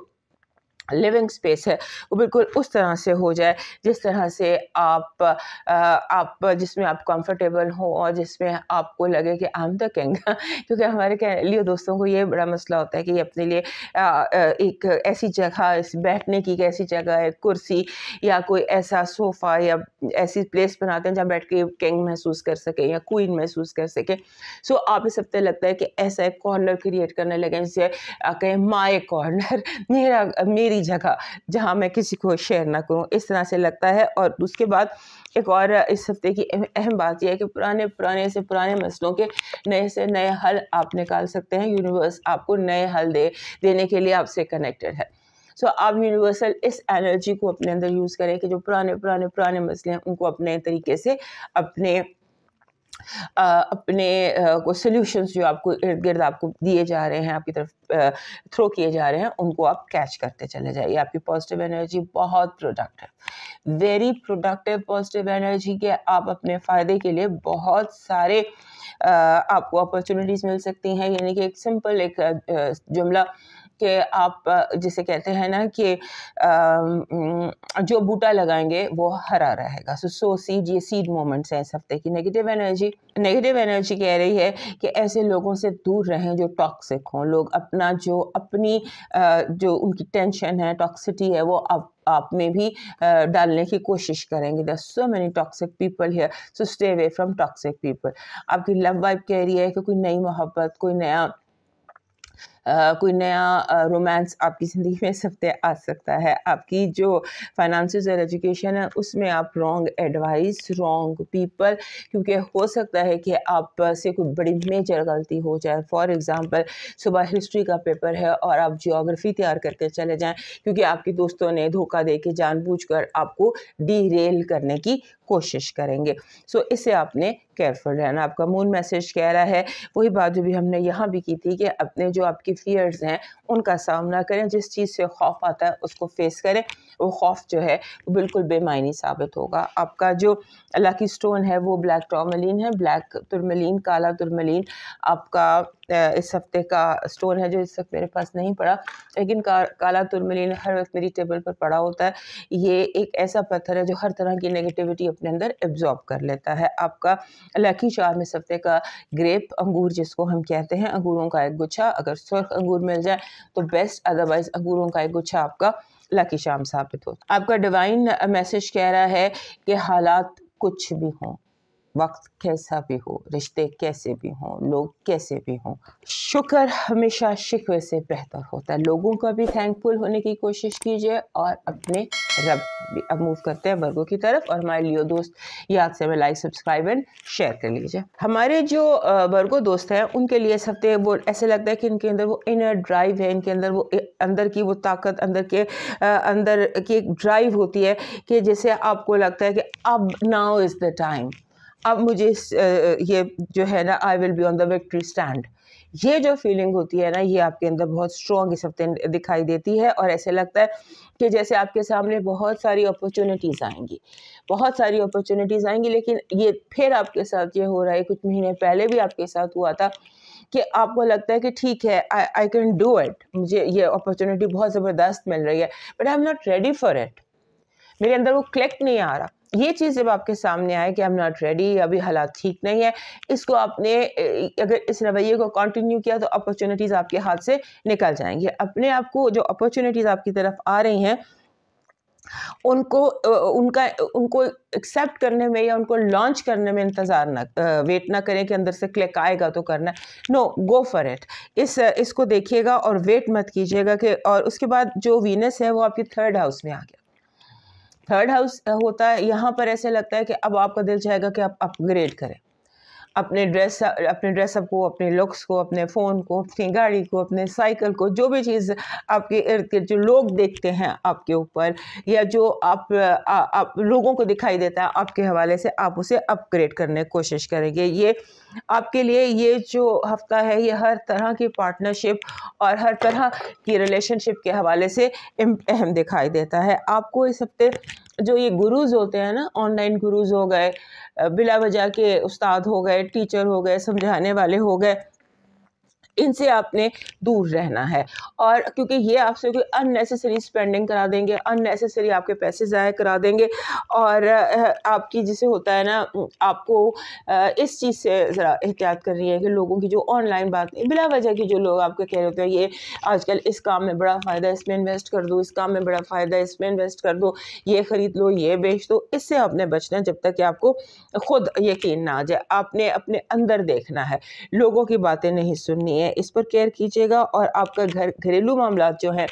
लिविंग स्पेस है वो बिल्कुल उस तरह से हो जाए जिस तरह से आप आ, आप जिसमें आप कंफर्टेबल हो और जिसमें आपको लगे कि आम द किंग क्योंकि हमारे लिए दोस्तों को ये बड़ा मसला होता है कि अपने लिए आ, एक ऐसी जगह बैठने की ऐसी जगह है कुर्सी या कोई ऐसा सोफ़ा या ऐसी प्लेस बनाते हैं जहाँ बैठ के किंग महसूस कर सकें या क्वीन महसूस कर सकें सो आप इस हफ्ते लगता है कि ऐसा एक कॉर्नर क्रिएट करने लगे जिसे कहें माए कॉर्नर मेरा मेरी मेरी जगह जहाँ मैं किसी को शेयर ना करूँ इस तरह से लगता है और उसके बाद एक और इस हफ्ते की अहम बात यह है कि पुराने पुराने से पुराने मसलों के नए से नए हल आप निकाल सकते हैं यूनिवर्स आपको नए हल दे देने के लिए आपसे कनेक्टेड है सो so, आप यूनिवर्सल इस एनर्जी को अपने अंदर यूज़ करें कि जो पुराने पुराने पुराने मसले हैं उनको अपने तरीके से अपने अपने को सोल्यूशन जो आपको इर्द गिर्द आपको दिए जा रहे हैं आपकी तरफ थ्रो किए जा रहे हैं उनको आप कैच करते चले जाइए आपकी पॉजिटिव एनर्जी बहुत productive very productive positive energy के आप अपने फ़ायदे के लिए बहुत सारे आपको अपॉर्चुनिटीज़ मिल सकती हैं यानी कि एक सिंपल एक जुमला कि आप जिसे कहते हैं ना कि जो बूटा लगाएंगे वो हरा रहेगा सो सो सीड ये सीड मोमेंट्स हैं इस हफ्ते की नेगेटिव एनर्जी नेगेटिव एनर्जी कह रही है कि ऐसे लोगों से दूर रहें जो टॉक्सिक हों लोग अपना जो अपनी जो उनकी टेंशन है टॉक्सिटी है वो आप आप में भी डालने की कोशिश करेंगे there so many toxic people here so stay away from toxic people आपकी लव वाइफ कह रही है कि कोई नई मोहब्बत कोई नया कोई नया रोमांस आपकी ज़िंदगी में इस हफ्ते आ सकता है आपकी जो फाइनेंस और एजुकेशन है उसमें आप रॉन्ग एडवाइस रॉन्ग पीपल क्योंकि हो सकता है कि आप से कोई बड़ी मेजर गलती हो जाए फॉर एग्ज़ाम्पल सुबह हिस्ट्री का पेपर है और आप जियोग्राफी तैयार करके चले जाएँ क्योंकि आपके दोस्तों ने धोखा दे के जानबूझकर आपको डीरेल करने की कोशिश करेंगे सो so, इसे आपने केयरफुल रहना आपका मून मैसेज कह रहा है वही बात जो भी हमने यहाँ भी की थी कि अपने जो आपकी फ़ियर्स हैं उनका सामना करें जिस चीज़ से खौफ आता है उसको फेस करें वो खौफ जो है बिल्कुल बेमायनी साबित होगा आपका जो लकी स्टोन है वो ब्लैक टॉमलिन है ब्लैक तुरमलिन काला तुरमलिन आपका इस हफ्ते का स्टोन है जो इस वक्त मेरे पास नहीं पड़ा लेकिन का, काला तुरमलिन हर वक्त मेरी टेबल पर पड़ा होता है ये एक ऐसा पत्थर है जो हर तरह की नेगेटिविटी अपने अंदर एब्जॉर्ब कर लेता है आपका लकी चार में इस हफ्ते का ग्रेप अंगूर जिसको हम कहते हैं अंगूरों का एक गुच्छा अगर सुर्ख अंगूर मिल जाए तो बेस्ट अदरवाइज़ अंगूरों का एक गुच्छा आपका लकी शाम साबित हो आपका डिवाइन मैसेज कह रहा है कि हालात कुछ भी हों वक्त कैसा भी हो रिश्ते कैसे भी हों लोग कैसे भी हों शुक्र हमेशा शिकवे से बेहतर होता है लोगों का भी थैंकफुल होने की कोशिश कीजिए और अपने रब भी अब मूव करते हैं वर्गों की तरफ और हमारे लियो दोस्त याद से हमें लाइक सब्सक्राइब एंड शेयर कर लीजिए हमारे जो वर्गो दोस्त हैं उनके लिए इस हफ्ते वो ऐसे लगता है कि इनके अंदर वो इनर ड्राइव है इनके अंदर वो अंदर की वो ताकत अंदर के अंदर की एक ड्राइव होती है कि जैसे आपको लगता है कि अब नाउ इज़ द टाइम अब मुझे ये जो है ना I will be on the victory stand ये जो फीलिंग होती है ना ये आपके अंदर बहुत स्ट्रॉन्ग इस हफ्ते दिखाई देती है और ऐसे लगता है कि जैसे आपके सामने बहुत सारी अपॉर्चुनिटीज़ आएंगी बहुत सारी अपॉर्चुनिटीज़ आएंगी लेकिन ये फिर आपके साथ ये हो रहा है कुछ महीने पहले भी आपके साथ हुआ था कि आपको लगता है कि ठीक है आई कैन डू इट मुझे ये अपॉर्चुनिटी बहुत ज़बरदस्त मिल रही है but I am not ready for it मेरे अंदर वो क्लिक नहीं आ रहा ये चीज़ जब आपके सामने आए कि आई एम नॉट रेडी अभी हालात ठीक नहीं है इसको आपने अगर इस रवैये को कंटिन्यू किया तो अपॉर्चुनिटीज़ आपके हाथ से निकल जाएंगे अपने आप को जो अपॉर्चुनिटीज़ आपकी तरफ आ रही हैं उनको उनका उनको एक्सेप्ट करने में या उनको लॉन्च करने में इंतज़ार ना वेट ना करें कि अंदर से क्लिक आएगा तो करना नो गो फॉर इट इस इसको देखिएगा और वेट मत कीजिएगा कि और उसके बाद जो वीनस है वो आपके थर्ड हाउस में आ गया थर्ड हाउस होता है यहाँ पर ऐसे लगता है कि अब आपका दिल चाहेगा कि आप अपग्रेड करें अपने ड्रेस अपने ड्रेसअप को अपने लुक्स को अपने फ़ोन को अपनी गाड़ी को अपने साइकिल को जो भी चीज़ आपके इर्द गिर्द जो लोग देखते हैं आपके ऊपर या जो आप, आ, आप लोगों को दिखाई देता है आपके हवाले से आप उसे अपग्रेड करने की कोशिश करेंगे ये आपके लिए ये जो हफ्ता है ये हर तरह की पार्टनरशिप और हर तरह की रिलेशनशिप के हवाले से अहम दिखाई देता है आपको इस हफ्ते जो ये गुरुज़ होते हैं ना ऑनलाइन गुरुज़ हो गए बिला वजह के उस्ताद हो गए टीचर हो गए समझाने वाले हो गए इनसे आपने दूर रहना है और क्योंकि ये आपसे कोई अननेसेसरी स्पेंडिंग करा देंगे अननेसेसरी आपके पैसे ज़ाया करा देंगे और आपकी जिसे होता है ना आपको इस चीज़ से ज़रा एहतियात कर रही है कि लोगों की जो ऑनलाइन बात बिला वजह की जो लोग आपके कह रहे होते हैं ये आजकल इस काम में बड़ा फ़ायदा इसमें इन्वेस्ट कर दो इस काम में बड़ा फ़ायदा इसमें इन्वेस्ट कर दो ये ख़रीद लो ये बेच दो इससे आपने बचना जब तक कि आपको खुद यकीन ना आ जाए आपने अपने अंदर देखना है लोगों की बातें नहीं सुननी है इस पर केयर कीजिएगा और आपका घर घरेलू मामला जो है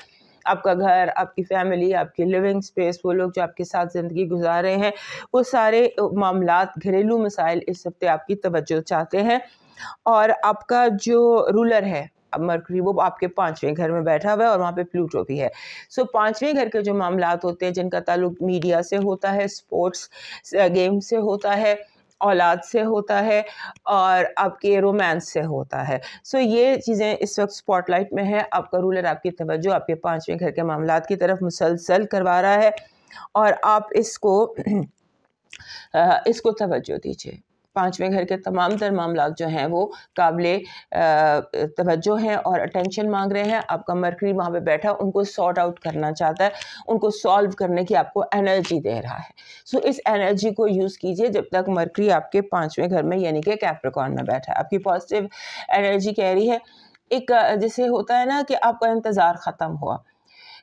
आपका घर आपकी फैमिली आपकी लिविंग स्पेस वो लोग जो आपके साथ ज़िंदगी गुजार रहे हैं वो सारे मामला घरेलू मसाइल इस हफ्ते आपकी तवज्जो चाहते हैं और आपका जो रूलर है अब मरकरी वो आपके पाँचवें घर में बैठा हुआ है और वहाँ पे प्लूटो भी है सो पांचवें पाँचवें घर के जो मामला होते हैं जिनका ताल्लुक मीडिया से होता है स्पोर्ट्स गेम uh, से होता है औलाद से होता है और आपके रोमांस से होता है सो so, ये चीज़ें इस वक्त स्पॉटलाइट में है आपका रूलर आपकी तवज्जो आपके पाँचवें घर के मामला की तरफ मुसलसल करवा रहा है और आप इसको इसको तवज्जो दीजिए पाँचवें घर के तमाम तर मामला जो हैं वो काबिल तवज्जो हैं और अटेंशन मांग रहे हैं आपका मरकरी वहाँ पे बैठा उनको सॉर्ट आउट करना चाहता है उनको सॉल्व करने की आपको एनर्जी दे रहा है सो इस एनर्जी को यूज़ कीजिए जब तक मरकरी आपके पाँचवें घर में यानी कि कैप्रिकॉन में बैठा है आपकी पॉजिटिव एनर्जी कह रही है एक जैसे होता है ना कि आपका इंतज़ार ख़त्म हुआ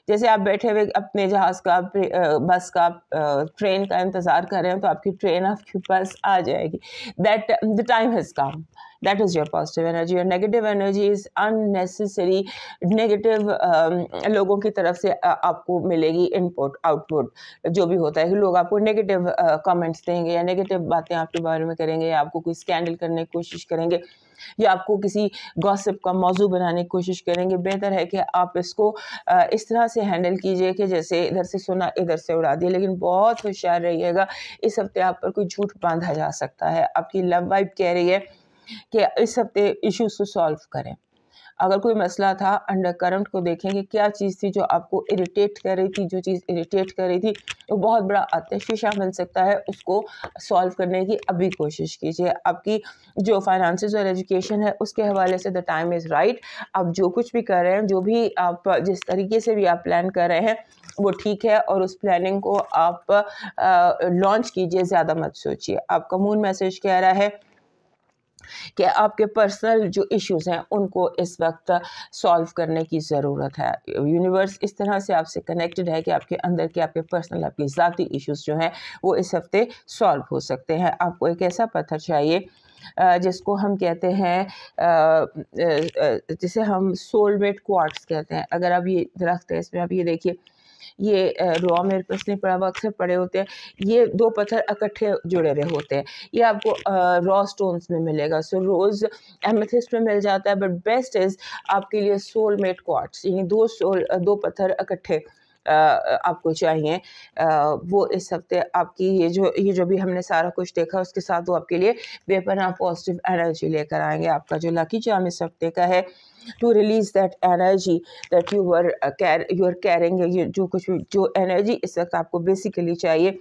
जैसे आप बैठे हुए अपने जहाज़ का बस का ट्रेन का इंतज़ार कर रहे हो तो आपकी ट्रेन आपके पास आ जाएगी that the time has come that is your positive energy और negative energy is unnecessary negative लोगों की तरफ से आपको मिलेगी इनपुट आउटपुट जो भी होता है कि लोग आपको नेगेटिव कमेंट्स uh, देंगे या नेगेटिव बातें आपके बारे में करेंगे या आपको कोई स्कैंडल करने की कोशिश करेंगे या आपको किसी गॉसिप का मौजू बनाने की कोशिश करेंगे बेहतर है कि आप इसको इस तरह से हैंडल कीजिए कि जैसे इधर से सुना इधर से उड़ा दिया लेकिन बहुत होशियार रहिएगा इस हफ्ते आप पर कोई झूठ बांधा जा सकता है आपकी लव वाइफ कह रही है कि इस हफ्ते इश्यूज़ को सॉल्व करें अगर कोई मसला था अंडर करंट को देखेंगे क्या चीज़ थी जो आपको इरिटेट कर रही थी जो चीज़ इरिटेट कर रही थी वो तो बहुत बड़ा आतिशीशा मिल सकता है उसको सॉल्व करने की अभी कोशिश कीजिए आपकी जो फाइनेंस और एजुकेशन है उसके हवाले से द टाइम इज़ राइट आप जो कुछ भी कर रहे हैं जो भी आप जिस तरीके से भी आप प्लान कर रहे हैं वो ठीक है और उस प्लानिंग को आप लॉन्च कीजिए ज़्यादा मत सोचिए आपका मून मैसेज कह रहा है कि आपके पर्सनल जो इश्यूज़ हैं उनको इस वक्त सॉल्व करने की ज़रूरत है यूनिवर्स इस तरह से आपसे कनेक्टेड है कि आपके अंदर के आपके पर्सनल आपके ज़ाती इश्यूज़ जो हैं वो इस हफ्ते सॉल्व हो सकते हैं आपको एक ऐसा पत्थर चाहिए जिसको हम कहते हैं जिसे हम सोलमेट क्वार्ट्स कहते हैं अगर आप ये दरख्त है इसमें आप ये देखिए ये रॉ मेरे पास नहीं पड़ा हुआ अक्सर पड़े होते हैं ये दो पत्थर इकट्ठे जुड़े हुए होते हैं ये आपको रॉ स्टोन्स में मिलेगा सो रोज़ एमेथिस्ट में मिल जाता है बट बेस्ट इज़ आपके लिए सोलमेट क्वार्ट्स यानी दो सोल दो पत्थर इकट्ठे आपको चाहिए वो इस हफ्ते आपकी ये जो ये जो भी हमने सारा कुछ देखा उसके साथ वो आपके लिए बेपना पॉजिटिव एनर्जी लेकर आएंगे आपका जो लकी चार्म इस हफ्ते का है to release that energy that you are car you are carrying जो कुछ जो एनर्जी इस वक्त आपको बेसिकली चाहिए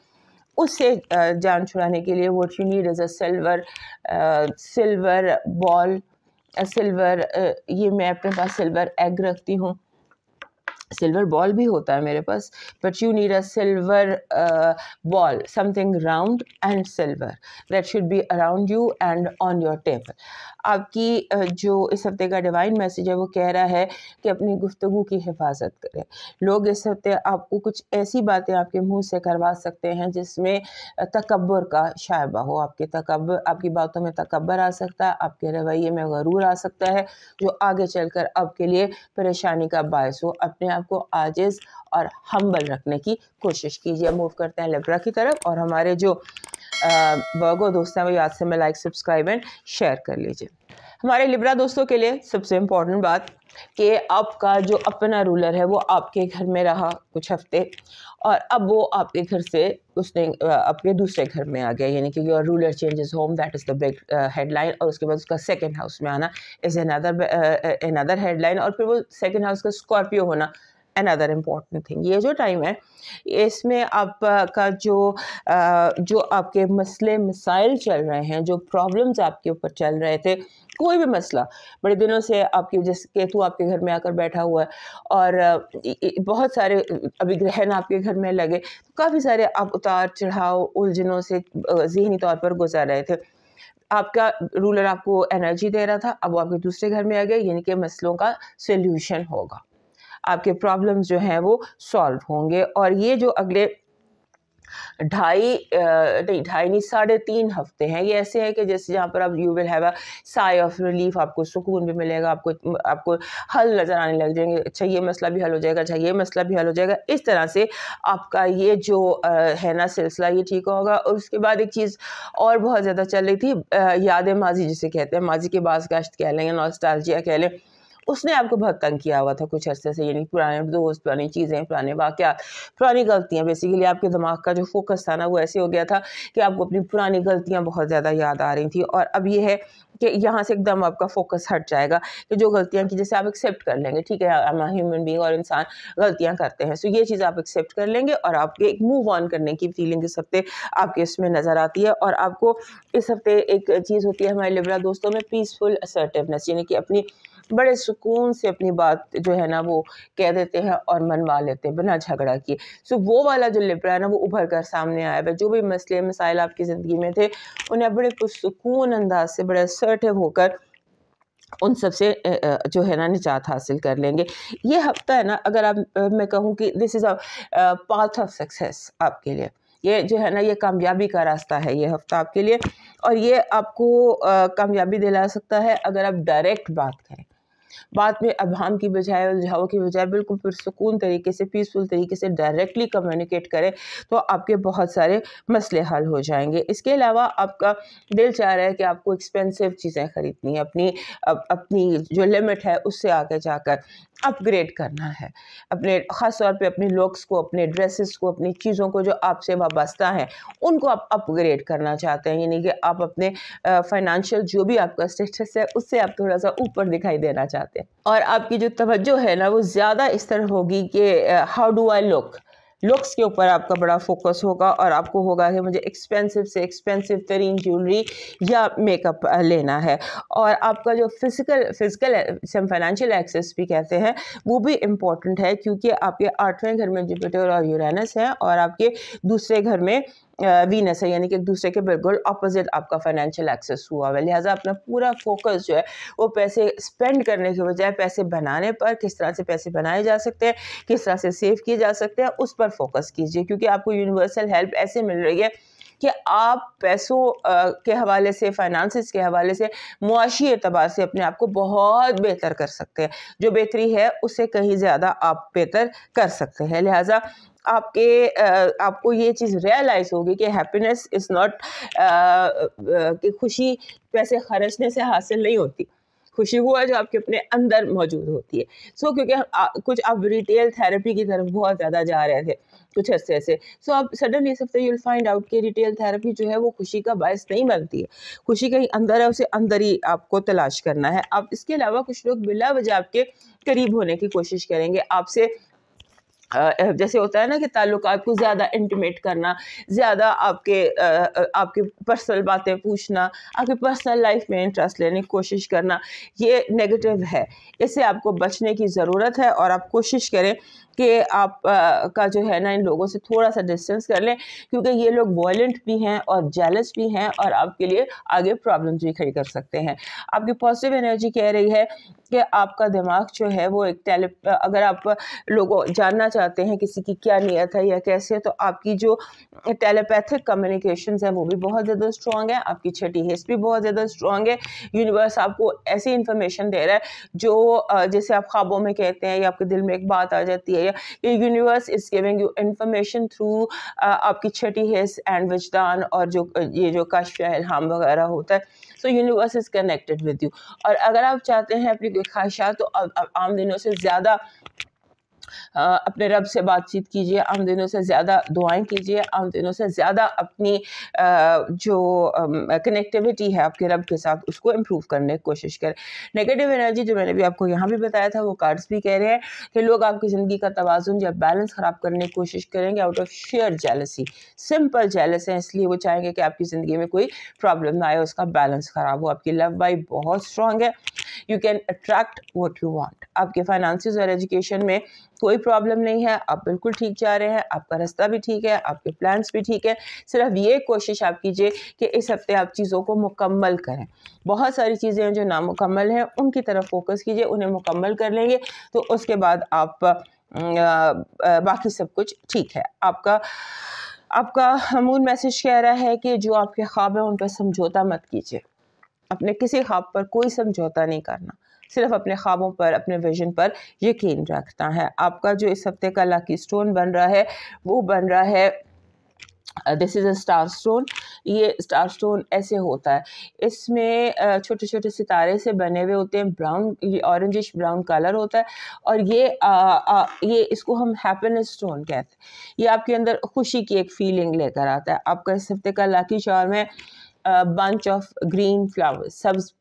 उससे uh, जान छुड़ाने के लिए what you need is a silver silver ball silver ये मैं अपने पास सिल्वर एग रखती हूँ सिल्वर बॉल भी होता है मेरे पास but you need a silver ball something round and silver that should be around you and on your table आपकी uh, जो इस हफ्ते का डिवाइन मैसेज है वो कह रहा है कि अपनी गुफ्तु की हिफाजत करें लोग इस हफ्ते आपको कुछ ऐसी बातें आपके मुंह से करवा सकते हैं जिसमें uh, तकबर का शायबा हो आपके तकबर आपकी बातों में तकबर आ सकता है आपके रवैये में गरूर आ सकता है जो आगे चलकर आपके लिए परेशानी का बायस हो अपने को आजिज़ और हम्बल रखने की कोशिश कीजिए मूव करते हैं लिब्रा की तरफ और हमारे जो वर्गो दोस्त हैं वो याद से में लाइक सब्सक्राइब एंड शेयर कर लीजिए हमारे लिब्रा दोस्तों के लिए सबसे इम्पॉर्टेंट बात कि आपका जो अपना रूलर है वो आपके घर में रहा कुछ हफ्ते और अब वो आपके घर से उसने आपके दूसरे घर में आ गया यानी कि your ruler changes home that is the big headline और उसके बाद उसका सेकेंड हाउस में आना इज़ अनदर अनदर हेडलाइन और फिर वो सेकेंड हाउस का स्कॉर्पियो होना अनदर इम्पॉर्टेंट थिंग ये जो टाइम है इसमें आपका जो जो आपके मसले मिसाइल चल रहे हैं जो प्रॉब्लम्स आपके ऊपर चल रहे थे कोई भी मसला बड़े दिनों से आपकी जैसे केतु आपके घर में आकर बैठा हुआ है और बहुत सारे अभी ग्रहण आपके घर में लगे तो काफ़ी सारे आप उतार चढ़ाव उलझनों से जहनी तौर पर गुजर रहे थे आपका रूलर आपको एनर्जी दे रहा था अब वो आपके दूसरे घर में आ गया यानी कि मसलों का सोल्यूशन होगा आपके प्रॉब्लम्स जो हैं वो सॉल्व होंगे और ये जो अगले ढाई नहीं ढाई नहीं साढ़े तीन हफ्ते हैं ये ऐसे हैं कि जैसे जहाँ पर आप you will have a sigh of relief आपको सुकून भी मिलेगा आपको आपको हल नज़र आने लग जाएंगे अच्छा ये मसला भी हल हो जाएगा अच्छा ये मसला भी हल हो जाएगा इस तरह से आपका ये जो है ना सिलसिला ये ठीक होगा और उसके बाद एक चीज़ और बहुत ज़्यादा चल रही थी याद माजी जिसे कहते हैं माजी के बाद गश्त कह लें या नॉस्टालजिया कह लें उसने आपको बहुत तंग किया हुआ था कुछ अरसे से यानी पुराने दोस्त पुरानी चीज़ें पुराने वाक़ पुरानी गलतियाँ बेसिकली आपके दिमाग का जो फोकस था ना वो ऐसे हो गया था कि आपको अपनी पुरानी गलतियाँ बहुत ज़्यादा याद आ रही थी और अब ये है कि यहाँ से एकदम आपका फोकस हट जाएगा कि जो गलतियाँ की जैसे आप एक्सेप्ट कर लेंगे ठीक है हम ह्यूमन बींग और इंसान गलतियाँ करते हैं सो ये चीज़ आप एक्सेप्ट कर लेंगे और आपके एक मूव ऑन करने की फीलिंग इस हफ्ते आपके इसमें नज़र आती है और आपको इस हफ्ते एक चीज़ होती है हमारे लिबरा दोस्तों में पीसफुल असर्टिवनेस यानी कि अपनी बड़े सुकून से अपनी बात जो है ना वो कह देते हैं और मनवा लेते हैं बिना झगड़ा किए सो वो वाला जो लिब्रा है ना वो उभर कर सामने आया है जो भी मसले मसाइल आपकी ज़िंदगी में थे उन्हें बड़े पुरसकून अंदाज से बड़े असर्टिव होकर उन सब से जो है ना निजात हासिल कर लेंगे ये हफ्ता है ना अगर आप मैं कहूँ कि this is a path of success आपके लिए ये जो है ना ये कामयाबी का रास्ता है ये हफ्ता आपके लिए और ये आपको कामयाबी दिला सकता है अगर आप डायरेक्ट बात करें बात में अभाम की बजाय उलझाओ की बजाय बिल्कुल पुरसकून तरीके से पीसफुल तरीके से डायरेक्टली कम्युनिकेट करें तो आपके बहुत सारे मसले हल हो जाएंगे इसके अलावा आपका दिल चाह रहा है कि आपको एक्सपेंसिव चीज़ें ख़रीदनी है अपनी अप, अपनी जो लिमिट है उससे आगे जाकर अपग्रेड करना है अपने ख़ास तौर पे अपने लुक्स को अपने ड्रेसेस को अपनी चीज़ों को जो आपसे वाबस्ता हैं उनको आप अपग्रेड करना चाहते हैं यानी कि आप अपने फाइनेंशियल जो भी आपका स्टेटस है उससे आप थोड़ा सा ऊपर दिखाई देना चाहते हैं और आपकी जो तवज्जो है ना वो ज़्यादा इस तरह होगी कि how do I look looks के ऊपर आपका बड़ा फोकस होगा और आपको होगा कि मुझे एक्सपेंसिव से एक्सपेंसिव तरीन ज्वेलरी या मेकअप लेना है और आपका जो फिज़िकल फिज़िकल फाइनेंशियल एक्सेस भी कहते हैं वो भी इम्पॉर्टेंट है क्योंकि आपके आठवें घर में जुपिटर और यूरानस हैं और आपके दूसरे घर में वीनस है यानी कि एक दूसरे के बिल्कुल अपोजिट आपका फाइनेंशियल एक्सेस हुआ हुआ है लिहाजा अपना पूरा फोकस जो है वो पैसे स्पेंड करने के बजाय पैसे बनाने पर किस तरह से पैसे बनाए जा सकते हैं किस तरह से सेव किए जा सकते हैं उस पर फोकस कीजिए क्योंकि आपको यूनिवर्सल हेल्प ऐसे मिल रही है कि आप पैसों के हवाले से फाइनेंसिस के हवाले से मुआशी अतबार से अपने आप को बहुत बेहतर कर सकते हैं जो बेहतरी है उससे कहीं ज़्यादा आप बेहतर कर सकते हैं लिहाजा आपके आपको ये चीज़ रियलाइज़ होगी कि हैप्पीनेस इज़ नॉट कि खुशी पैसे खर्चने से हासिल नहीं होती खुशी वो है जो आपके अपने अंदर मौजूद होती है सो so, क्योंकि आ, कुछ आप रिटेल थेरेपी की तरफ बहुत ज़्यादा जा रहे थे कुछ हफ्ते से सो so, अब सडनली इस यूल फाइंड आउट कि रिटेल थेरेपी जो है वो खुशी का बायस नहीं बनती है खुशी कहीं अंदर है उसे अंदर ही आपको तलाश करना है अब इसके अलावा कुछ लोग बिला वजह आपके करीब होने की कोशिश करेंगे आपसे जैसे होता है ना कि ताल्लुक को ज़्यादा इंटीमेट करना ज़्यादा आपके आपकी पर्सनल बातें पूछना आपकी पर्सनल लाइफ में इंटरेस्ट लेने की कोशिश करना ये नेगेटिव है इससे आपको बचने की ज़रूरत है और आप कोशिश करें कि आप आ, का जो है ना इन लोगों से थोड़ा सा डिस्टेंस कर लें क्योंकि ये लोग वॉयेंट भी हैं और जेलस भी हैं और आपके लिए आगे प्रॉब्लम्स भी खड़ी कर सकते हैं आपकी पॉजिटिव एनर्जी कह रही है कि आपका दिमाग जो है वो एक टेली अगर आप लोगों जानना चाहते हैं किसी की क्या नीयत है या कैसे है तो आपकी जो टेलीपैथिक कम्युनिकेशन है वो भी बहुत ज़्यादा स्ट्रॉन्ग है आपकी छठी हिस्स भी बहुत ज़्यादा स्ट्रॉन्ग है यूनिवर्स आपको ऐसी इन्फॉर्मेशन दे रहा है जो जैसे आप ख्वाबों में कहते हैं या आपके दिल में एक बात आ जाती है या universe is giving you information through आपकी छठी हिस्स एंड विजदान और जो ये जो कश्फ इल्हाम वगैरह होता है so universe is connected with you और अगर आप चाहते हैं अपनी कोई ख्वाहिशात तो आम दिनों से ज़्यादा अपने रब से बातचीत कीजिए आम दिनों से ज़्यादा दुआएं कीजिए आम दिनों से ज़्यादा अपनी जो कनेक्टिविटी है आपके रब के साथ उसको इम्प्रूव करने की कोशिश करें नेगेटिव एनर्जी जो मैंने भी आपको यहाँ भी बताया था वो कार्ड्स भी कह रहे हैं कि लोग आपकी ज़िंदगी का तोज़ुन या बैलेंस ख़राब करने की कोशिश करेंगे out of sheer jealousy simple jealous हैं इसलिए वो चाहेंगे कि आपकी ज़िंदगी में कोई प्रॉब्लम ना आए उसका बैलेंस ख़राब हो आपकी लव वाइफ बहुत स्ट्रांग है you can attract what you want आपके फाइनेंसिस और एजुकेशन में कोई प्रॉब्लम नहीं है आप बिल्कुल ठीक जा रहे हैं आपका रास्ता भी ठीक है आपके प्लान्स भी ठीक है सिर्फ ये कोशिश आप कीजिए कि इस हफ्ते आप चीज़ों को मुकम्मल करें बहुत सारी चीज़ें हैं जो नामुकम्मल हैं उनकी तरफ फोकस कीजिए उन्हें मुकम्मल कर लेंगे तो उसके बाद आप बाकी सब कुछ ठीक है आपका आपका हमून मैसेज कह रहा है कि जो आपके ख्वाब हैं उन पर समझौता मत कीजिए अपने किसी ख्वाब पर कोई समझौता नहीं करना सिर्फ अपने ख्वाबों पर अपने विजन पर यकीन रखता है आपका जो इस हफ्ते का लकी स्टोन बन रहा है वो बन रहा है this is a star stone ये स्टार स्टोन ऐसे होता है इसमें छोटे छोटे सितारे से बने हुए होते हैं ब्राउन ये ऑरेंजिश ब्राउन कलर होता है और ये आ, आ, ये इसको हम हैप्पीनेस स्टोन कहते हैं ये आपके अंदर खुशी की एक फीलिंग लेकर आता है आपका इस हफ्ते का लाकी शॉर में बंच ऑफ ग्रीन फ्लावर्स सब्ज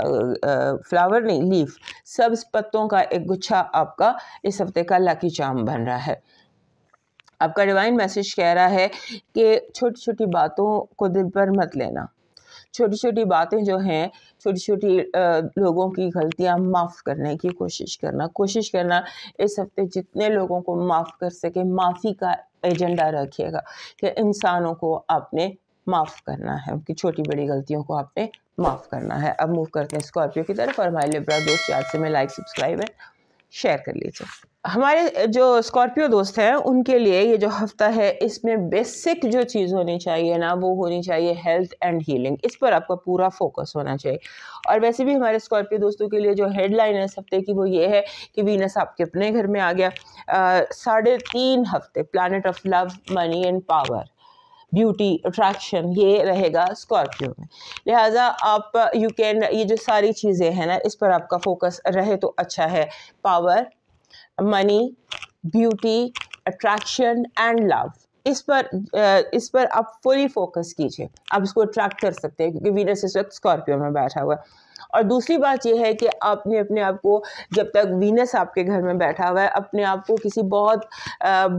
फ्लावर नहीं लीफ सब्ज पत्तों का एक गुच्छा आपका इस हफ्ते का लकी चाम बन रहा है आपका डिवाइन मैसेज कह रहा है कि छोटी छोटी बातों को दिल पर मत लेना छोटी छोटी बातें जो हैं छोटी छोटी लोगों की गलतियां माफ़ करने की कोशिश करना कोशिश करना इस हफ्ते जितने लोगों को माफ़ कर सके माफ़ी का एजेंडा रखिएगा कि इंसानों को आपने माफ़ करना है उनकी छोटी बड़ी गलतियों को आपने माफ़ करना है अब मूव करते हैं स्कॉर्पियो की तरफ और हमारे लिब्रा दोस्त याद से मैं लाइक सब्सक्राइब एंड शेयर कर लीजिए हमारे जो स्कॉर्पियो दोस्त हैं उनके लिए ये जो हफ्ता है इसमें बेसिक जो चीज़ होनी चाहिए ना वो होनी चाहिए हेल्थ एंड हीलिंग इस पर आपका पूरा फोकस होना चाहिए और वैसे भी हमारे स्कॉर्पियो दोस्तों के लिए जो हेडलाइन है इस हफ्ते की वो ये है कि वीनस आपके अपने घर में आ गया साढ़े तीन हफ्ते planet of love money and power beauty attraction ये रहेगा स्कॉर्पियो में लिहाजा आप यू कैन ये जो सारी चीज़ें हैं ना इस पर आपका फोकस रहे तो अच्छा है power money beauty attraction and love इस पर इस पर आप फुली फोकस कीजिए आप इसको अट्रैक्ट कर सकते हैं क्योंकि वीनस इस वक्त स्कॉर्पियो में बैठा हुआ है और दूसरी बात यह है कि आपने अपने आप को जब तक वीनस आपके घर में बैठा हुआ है अपने आप को किसी बहुत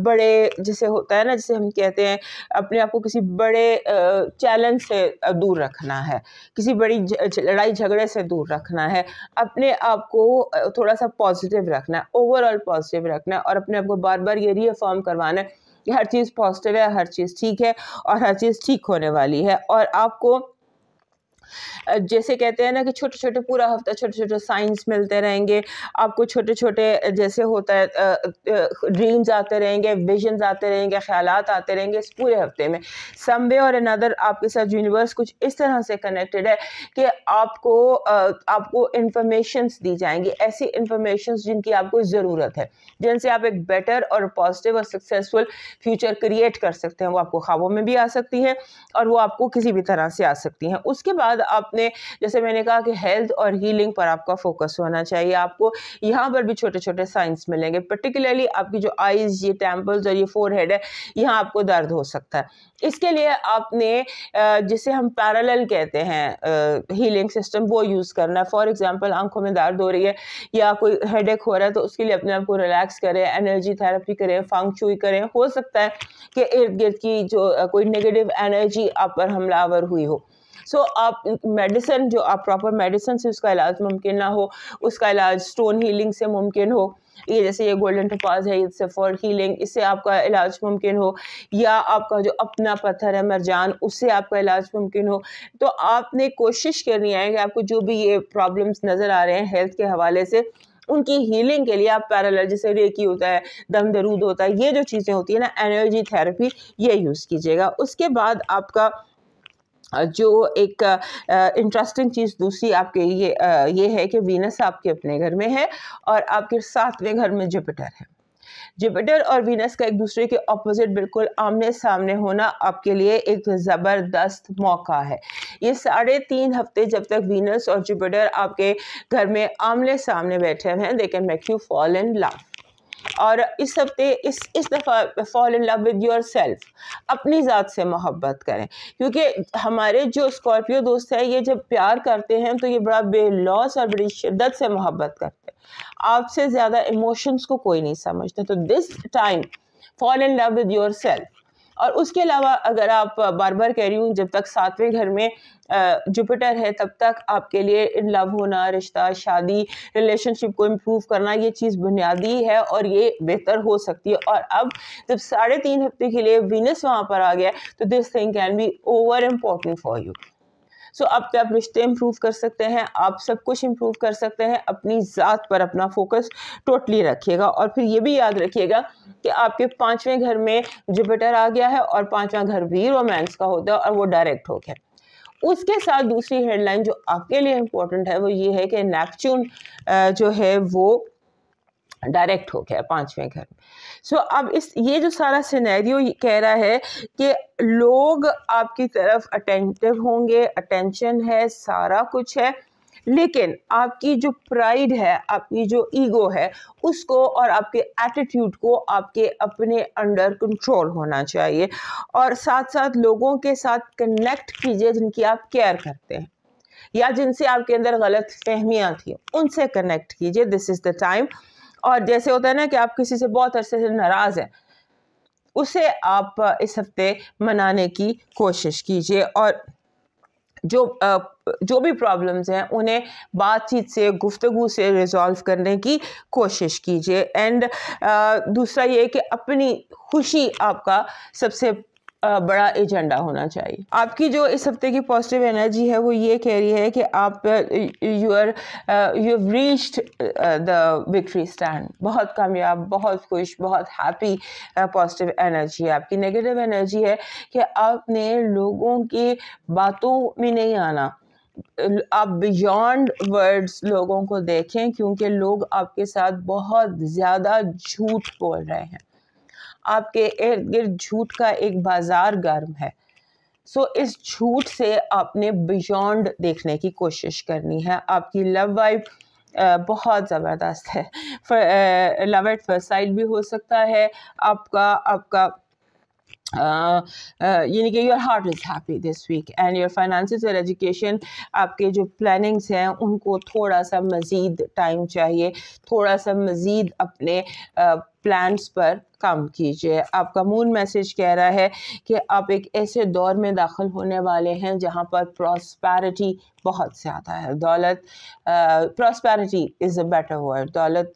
बड़े जैसे होता है ना जैसे हम कहते हैं अपने आप को किसी बड़े चैलेंज से दूर रखना है किसी बड़ी लड़ाई झगड़े से दूर रखना है अपने आप को थोड़ा सा पॉजिटिव रखना है ओवरऑल पॉजिटिव रखना है और अपने आप को बार बार ये रीअफॉर्म करवाना है कि हर चीज़ पॉजिटिव है हर चीज़ ठीक है और हर चीज़ ठीक होने वाली है और आपको जैसे कहते हैं ना कि छोटे छोटे पूरा हफ्ता छोटे छोटे साइंस मिलते रहेंगे आपको छोटे छोटे जैसे होता है ड्रीम्स आते रहेंगे विजन्स आते रहेंगे ख्याल आते रहेंगे इस पूरे हफ्ते में समवे और अनदर आपके साथ यूनिवर्स कुछ इस तरह से कनेक्टेड है कि आपको आपको इंफॉर्मेशन दी जाएंगी ऐसी इंफॉर्मेशन जिनकी आपको ज़रूरत है जिनसे आप एक बेटर और पॉजिटिव और सक्सेसफुल फ्यूचर क्रिएट कर सकते हैं वो आपको ख्वाबों में भी आ सकती है और वो आपको किसी भी तरह से आ सकती हैं उसके बाद आपने जैसे मैंने कहा कि हेल्थ और हीलिंग पर आपका फोकस होना चाहिए आपको यहाँ पर भी छोटे छोटे साइंस मिलेंगे पर्टिकुलरली आपकी जो आइज़ ये टेम्पल्स और ये फोर है यहाँ आपको दर्द हो सकता है इसके लिए आपने जिसे हम पैरल कहते हैं हीलिंग सिस्टम वो यूज़ करना है फॉर एग्जांपल आंखों में दर्द हो रही है या कोई हेडेक हो रहा है तो उसके लिए अपने आप को रिलैक्स करें एनर्जी थेरेपी करें फांग चुई करें हो सकता है कि इर्द गिर्द की जो कोई नेगेटिव एनर्जी आप पर हमलावर हुई हो सो so, आप मेडिसन जो आप प्रॉपर मेडिसन से उसका इलाज मुमकिन ना हो उसका इलाज स्टोन हीलिंग से मुमकिन हो ये जैसे ये गोल्डन टपाज है इससे फॉर हीलिंग इससे आपका इलाज मुमकिन हो या आपका जो अपना पत्थर है मरजान उससे आपका इलाज मुमकिन हो तो आपने कोशिश करनी है कि आपको जो भी ये प्रॉब्लम्स नज़र आ रहे हैं हेल्थ के हवाले से उनकी हीलिंग के लिए आप पैरल जैसे रेकी होता है दम दरूद होता है ये जो चीज़ें होती है ना एनर्जी थेरेपी ये यूज़ कीजिएगा उसके बाद आपका जो एक इंटरेस्टिंग चीज़ दूसरी आपके ये आ, ये है कि वीनस आपके अपने घर में है और आपके सातवें घर में जुपिटर है जुपिटर और वीनस का एक दूसरे के ऑपोजिट बिल्कुल आमने सामने होना आपके लिए एक ज़बरदस्त मौका है ये साढ़े तीन हफ्ते जब तक वीनस और जुपिटर आपके घर में आमने सामने बैठे हैं they can make you fall in love और इस हफ्ते इस इस दफ़ा fall in love with yourself अपनी ज़ात से मोहब्बत करें क्योंकि हमारे जो स्कॉर्पियो दोस्त है ये जब प्यार करते हैं तो ये बड़ा बेलॉस और बड़ी शिद्दत से मोहब्बत करते हैं आपसे ज़्यादा इमोशंस को कोई नहीं समझता तो this time fall in love with yourself और उसके अलावा अगर आप बार बार कह रही हूँ जब तक सातवें घर में जुपिटर है तब तक आपके लिए लव होना रिश्ता शादी रिलेशनशिप को इम्प्रूव करना ये चीज़ बुनियादी है और ये बेहतर हो सकती है और अब जब साढ़े तीन हफ्ते के लिए वीनस वहाँ पर आ गया तो this thing can be over important for you so अब पे आप रिश्ते इम्प्रूव कर सकते हैं आप सब कुछ इम्प्रूव कर सकते हैं अपनी ज़ात पर अपना फोकस टोटली रखिएगा और फिर ये भी याद रखिएगा कि आपके पाँचवें घर में जुपिटर आ गया है और पाँचवा घर भी रोमांस का होता है और वो डायरेक्ट हो गया उसके साथ दूसरी हेडलाइन जो आपके लिए इम्पोर्टेंट है वो ये है कि नेपच्यून जो है वो डायरेक्ट हो गया पांचवें घर में सो अब इस ये जो सारा सिनेरियो कह रहा है कि लोग आपकी तरफ अटेंटिव होंगे अटेंशन है सारा कुछ है लेकिन आपकी जो प्राइड है आपकी जो ईगो है उसको और आपके एटीट्यूड को आपके अपने अंडर कंट्रोल होना चाहिए और साथ साथ लोगों के साथ कनेक्ट कीजिए जिनकी आप केयर करते हैं या जिनसे आपके अंदर गलत फहमियाँ थी उनसे कनेक्ट कीजिए दिस इज़ द टाइम और जैसे होता है ना कि आप किसी से बहुत अरसे से नाराज़ हैं उसे आप इस हफ्ते मनाने की कोशिश कीजिए और जो जो भी प्रॉब्लम्स हैं उन्हें बातचीत से गुफ्तगु से रिजॉल्व करने की कोशिश कीजिए एंड दूसरा ये कि अपनी खुशी आपका सबसे बड़ा एजेंडा होना चाहिए आपकी जो इस हफ्ते की पॉजिटिव एनर्जी है वो ये कह रही है कि आप you are you have reached the victory stand बहुत कामयाब बहुत खुश बहुत हैप्पी पॉजिटिव एनर्जी है आपकी नेगेटिव एनर्जी है कि आपने लोगों की बातों में नहीं आना आप बियॉन्ड वर्ड्स लोगों को देखें क्योंकि लोग आपके साथ बहुत ज़्यादा झूठ बोल रहे हैं आपके इर्द गिर्द झूठ का एक बाज़ार गर्म है सो so, इस झूठ से आपने बियॉन्ड देखने की कोशिश करनी है आपकी लव वाइफ बहुत ज़बरदस्त है for, love at first sight भी हो सकता है आपका आपका यानी कि your heart is happy this week and your finance और एजुकेशन आपके जो प्लानिंग्स हैं उनको थोड़ा सा मज़ीद टाइम चाहिए थोड़ा सा मज़ीद अपने uh, प्लान्स पर काम कीजिए आपका मून मैसेज कह रहा है कि आप एक ऐसे दौर में दाखिल होने वाले हैं जहां पर प्रॉस्पैरिटी बहुत ज़्यादा है दौलत prosperity is a better word दौलत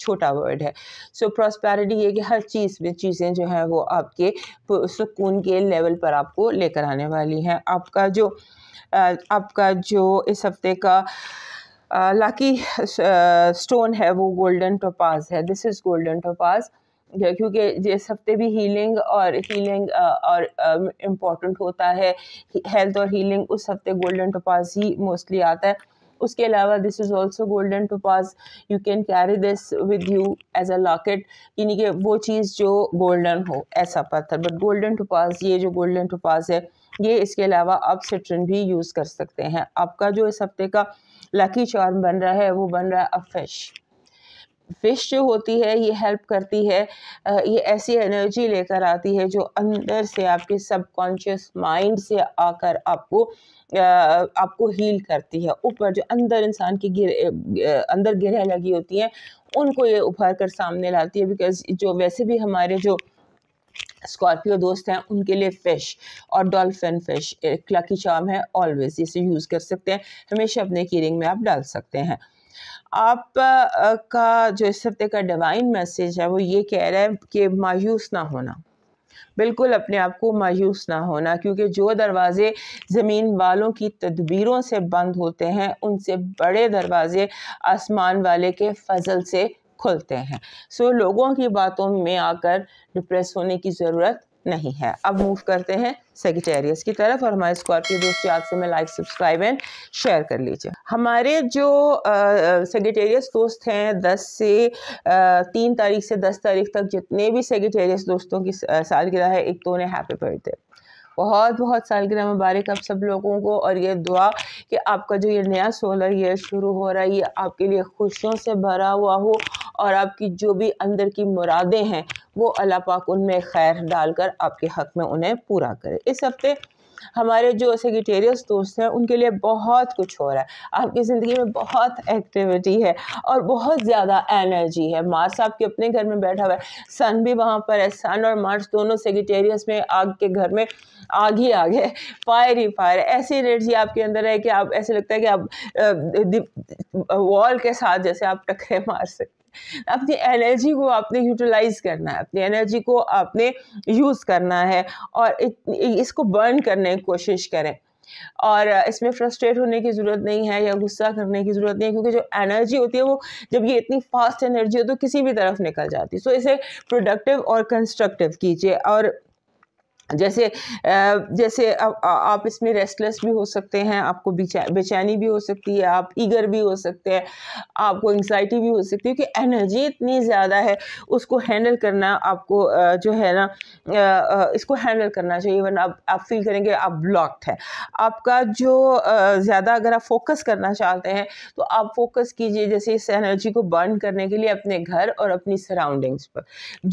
छोटा वर्ड है सो so, प्रॉस्पैरिटी ये कि हर चीज़ में चीज़ें जो हैं वो आपके सुकून के लेवल पर आपको लेकर आने वाली हैं आपका जो आ, आपका जो इस हफ्ते का लाकी uh, स्टोन uh, है वो गोल्डन टोपाज है दिस इज़ गोल्डन टोपाज क्योंकि इस हफ्ते भी हीलिंग और हीलिंग uh, और इम्पोर्टेंट um, होता है हेल्थ और हीलिंग उस हफ्ते गोल्डन टोपाज ही मोस्टली आता है उसके अलावा this is also golden topaz you can carry this with you as a locket यानी कि वो चीज़ जो गोल्डन हो ऐसा पत्थर बट गोल्डन टोपाज ये जो गोल्डन टोपाज है ये इसके अलावा आप सिट्रिन भी यूज़ कर सकते हैं आपका जो इस हफ्ते का लकी चार्म बन रहा है वो बन रहा है अ फिश फिश जो होती है ये हेल्प करती है ये ऐसी एनर्जी लेकर आती है जो अंदर से आपके सबकॉन्शियस माइंड से आकर आपको आपको हील करती है ऊपर जो अंदर इंसान की गिर अंदर गिरह लगी होती हैं उनको ये उभार कर सामने लाती है बिकॉज जो वैसे भी हमारे जो स्कॉर्पियो दोस्त हैं उनके लिए फ़िश और डॉल्फिन फ़िश एक लकी चाम है ऑलवेज़ इसे यूज़ कर सकते हैं हमेशा अपने की रिंग में आप डाल सकते हैं आप आ, का जो इस हफ्ते का डिवाइन मैसेज है वो ये कह रहा है कि मायूस ना होना बिल्कुल अपने आप को मायूस ना होना क्योंकि जो दरवाज़े ज़मीन वालों की तदबीरों से बंद होते हैं उनसे बड़े दरवाज़े आसमान वाले के फजल से खुलते हैं सो so, लोगों की बातों में आकर डिप्रेस होने की ज़रूरत नहीं है अब मूव करते हैं सेगिटेरियस की तरफ और हमारे स्कॉर्पियो दोस्त याद से मैं लाइक सब्सक्राइब एंड शेयर कर लीजिए हमारे जो सेगिटेरियस दोस्त हैं दस से आ, तीन तारीख से दस तारीख तक जितने भी सेगिटेरियस दोस्तों की सालगिरह है एक तो उन्हें हैप्पी बर्थडे बहुत बहुत सालगिरह मुबारक आप सब लोगों को और ये दुआ कि आपका जो ये नया सोलर ईयर शुरू हो रहा है ये आपके लिए खुशियों से भरा हुआ हो और आपकी जो भी अंदर की मुरादें हैं वो अल्लाह पाक उनमें खैर डालकर आपके हक़ में उन्हें पूरा करे इस हफ़्ते हमारे जो सेक्रेटेरियस दोस्त हैं उनके लिए बहुत कुछ हो रहा है आपकी ज़िंदगी में बहुत एक्टिविटी है और बहुत ज़्यादा एनर्जी है मार्स आपके अपने घर में बैठा हुआ है सन भी वहाँ पर है सन और मार्स दोनों सेक्रेटेरियस में आग के घर में आग ही आग है फायर ही फायर ऐसी एनर्जी आपके अंदर है कि आप ऐसे लगता है कि आप वॉल के साथ जैसे आप टकरे मार सकते अपनी एनर्जी को आपने यूटिलाइज करना है अपनी एनर्जी को आपने यूज़ करना है और इसको बर्न करने की कोशिश करें और इसमें फ्रस्ट्रेट होने की ज़रूरत नहीं है या गुस्सा करने की ज़रूरत नहीं है क्योंकि जो एनर्जी होती है वो जब ये इतनी फास्ट एनर्जी हो तो किसी भी तरफ निकल जाती है सो इसे प्रोडक्टिव और कंस्ट्रक्टिव कीजिए और जैसे जैसे आप, आप इसमें रेस्टलेस भी हो सकते हैं आपको बेचैनी भी हो सकती है आप ईगर भी हो सकते हैं आपको एंगजाइटी भी हो सकती है क्योंकि एनर्जी इतनी ज़्यादा है उसको हैंडल करना आपको जो है ना इसको हैंडल करना चाहिए वरना आप, आप फील करेंगे आप ब्लॉक्ड है आपका जो ज़्यादा अगर आप फोकस करना चाहते हैं तो आप फोकस कीजिए जैसे इस एनर्जी को बर्न करने के लिए अपने घर और अपनी सराउंडिंग्स पर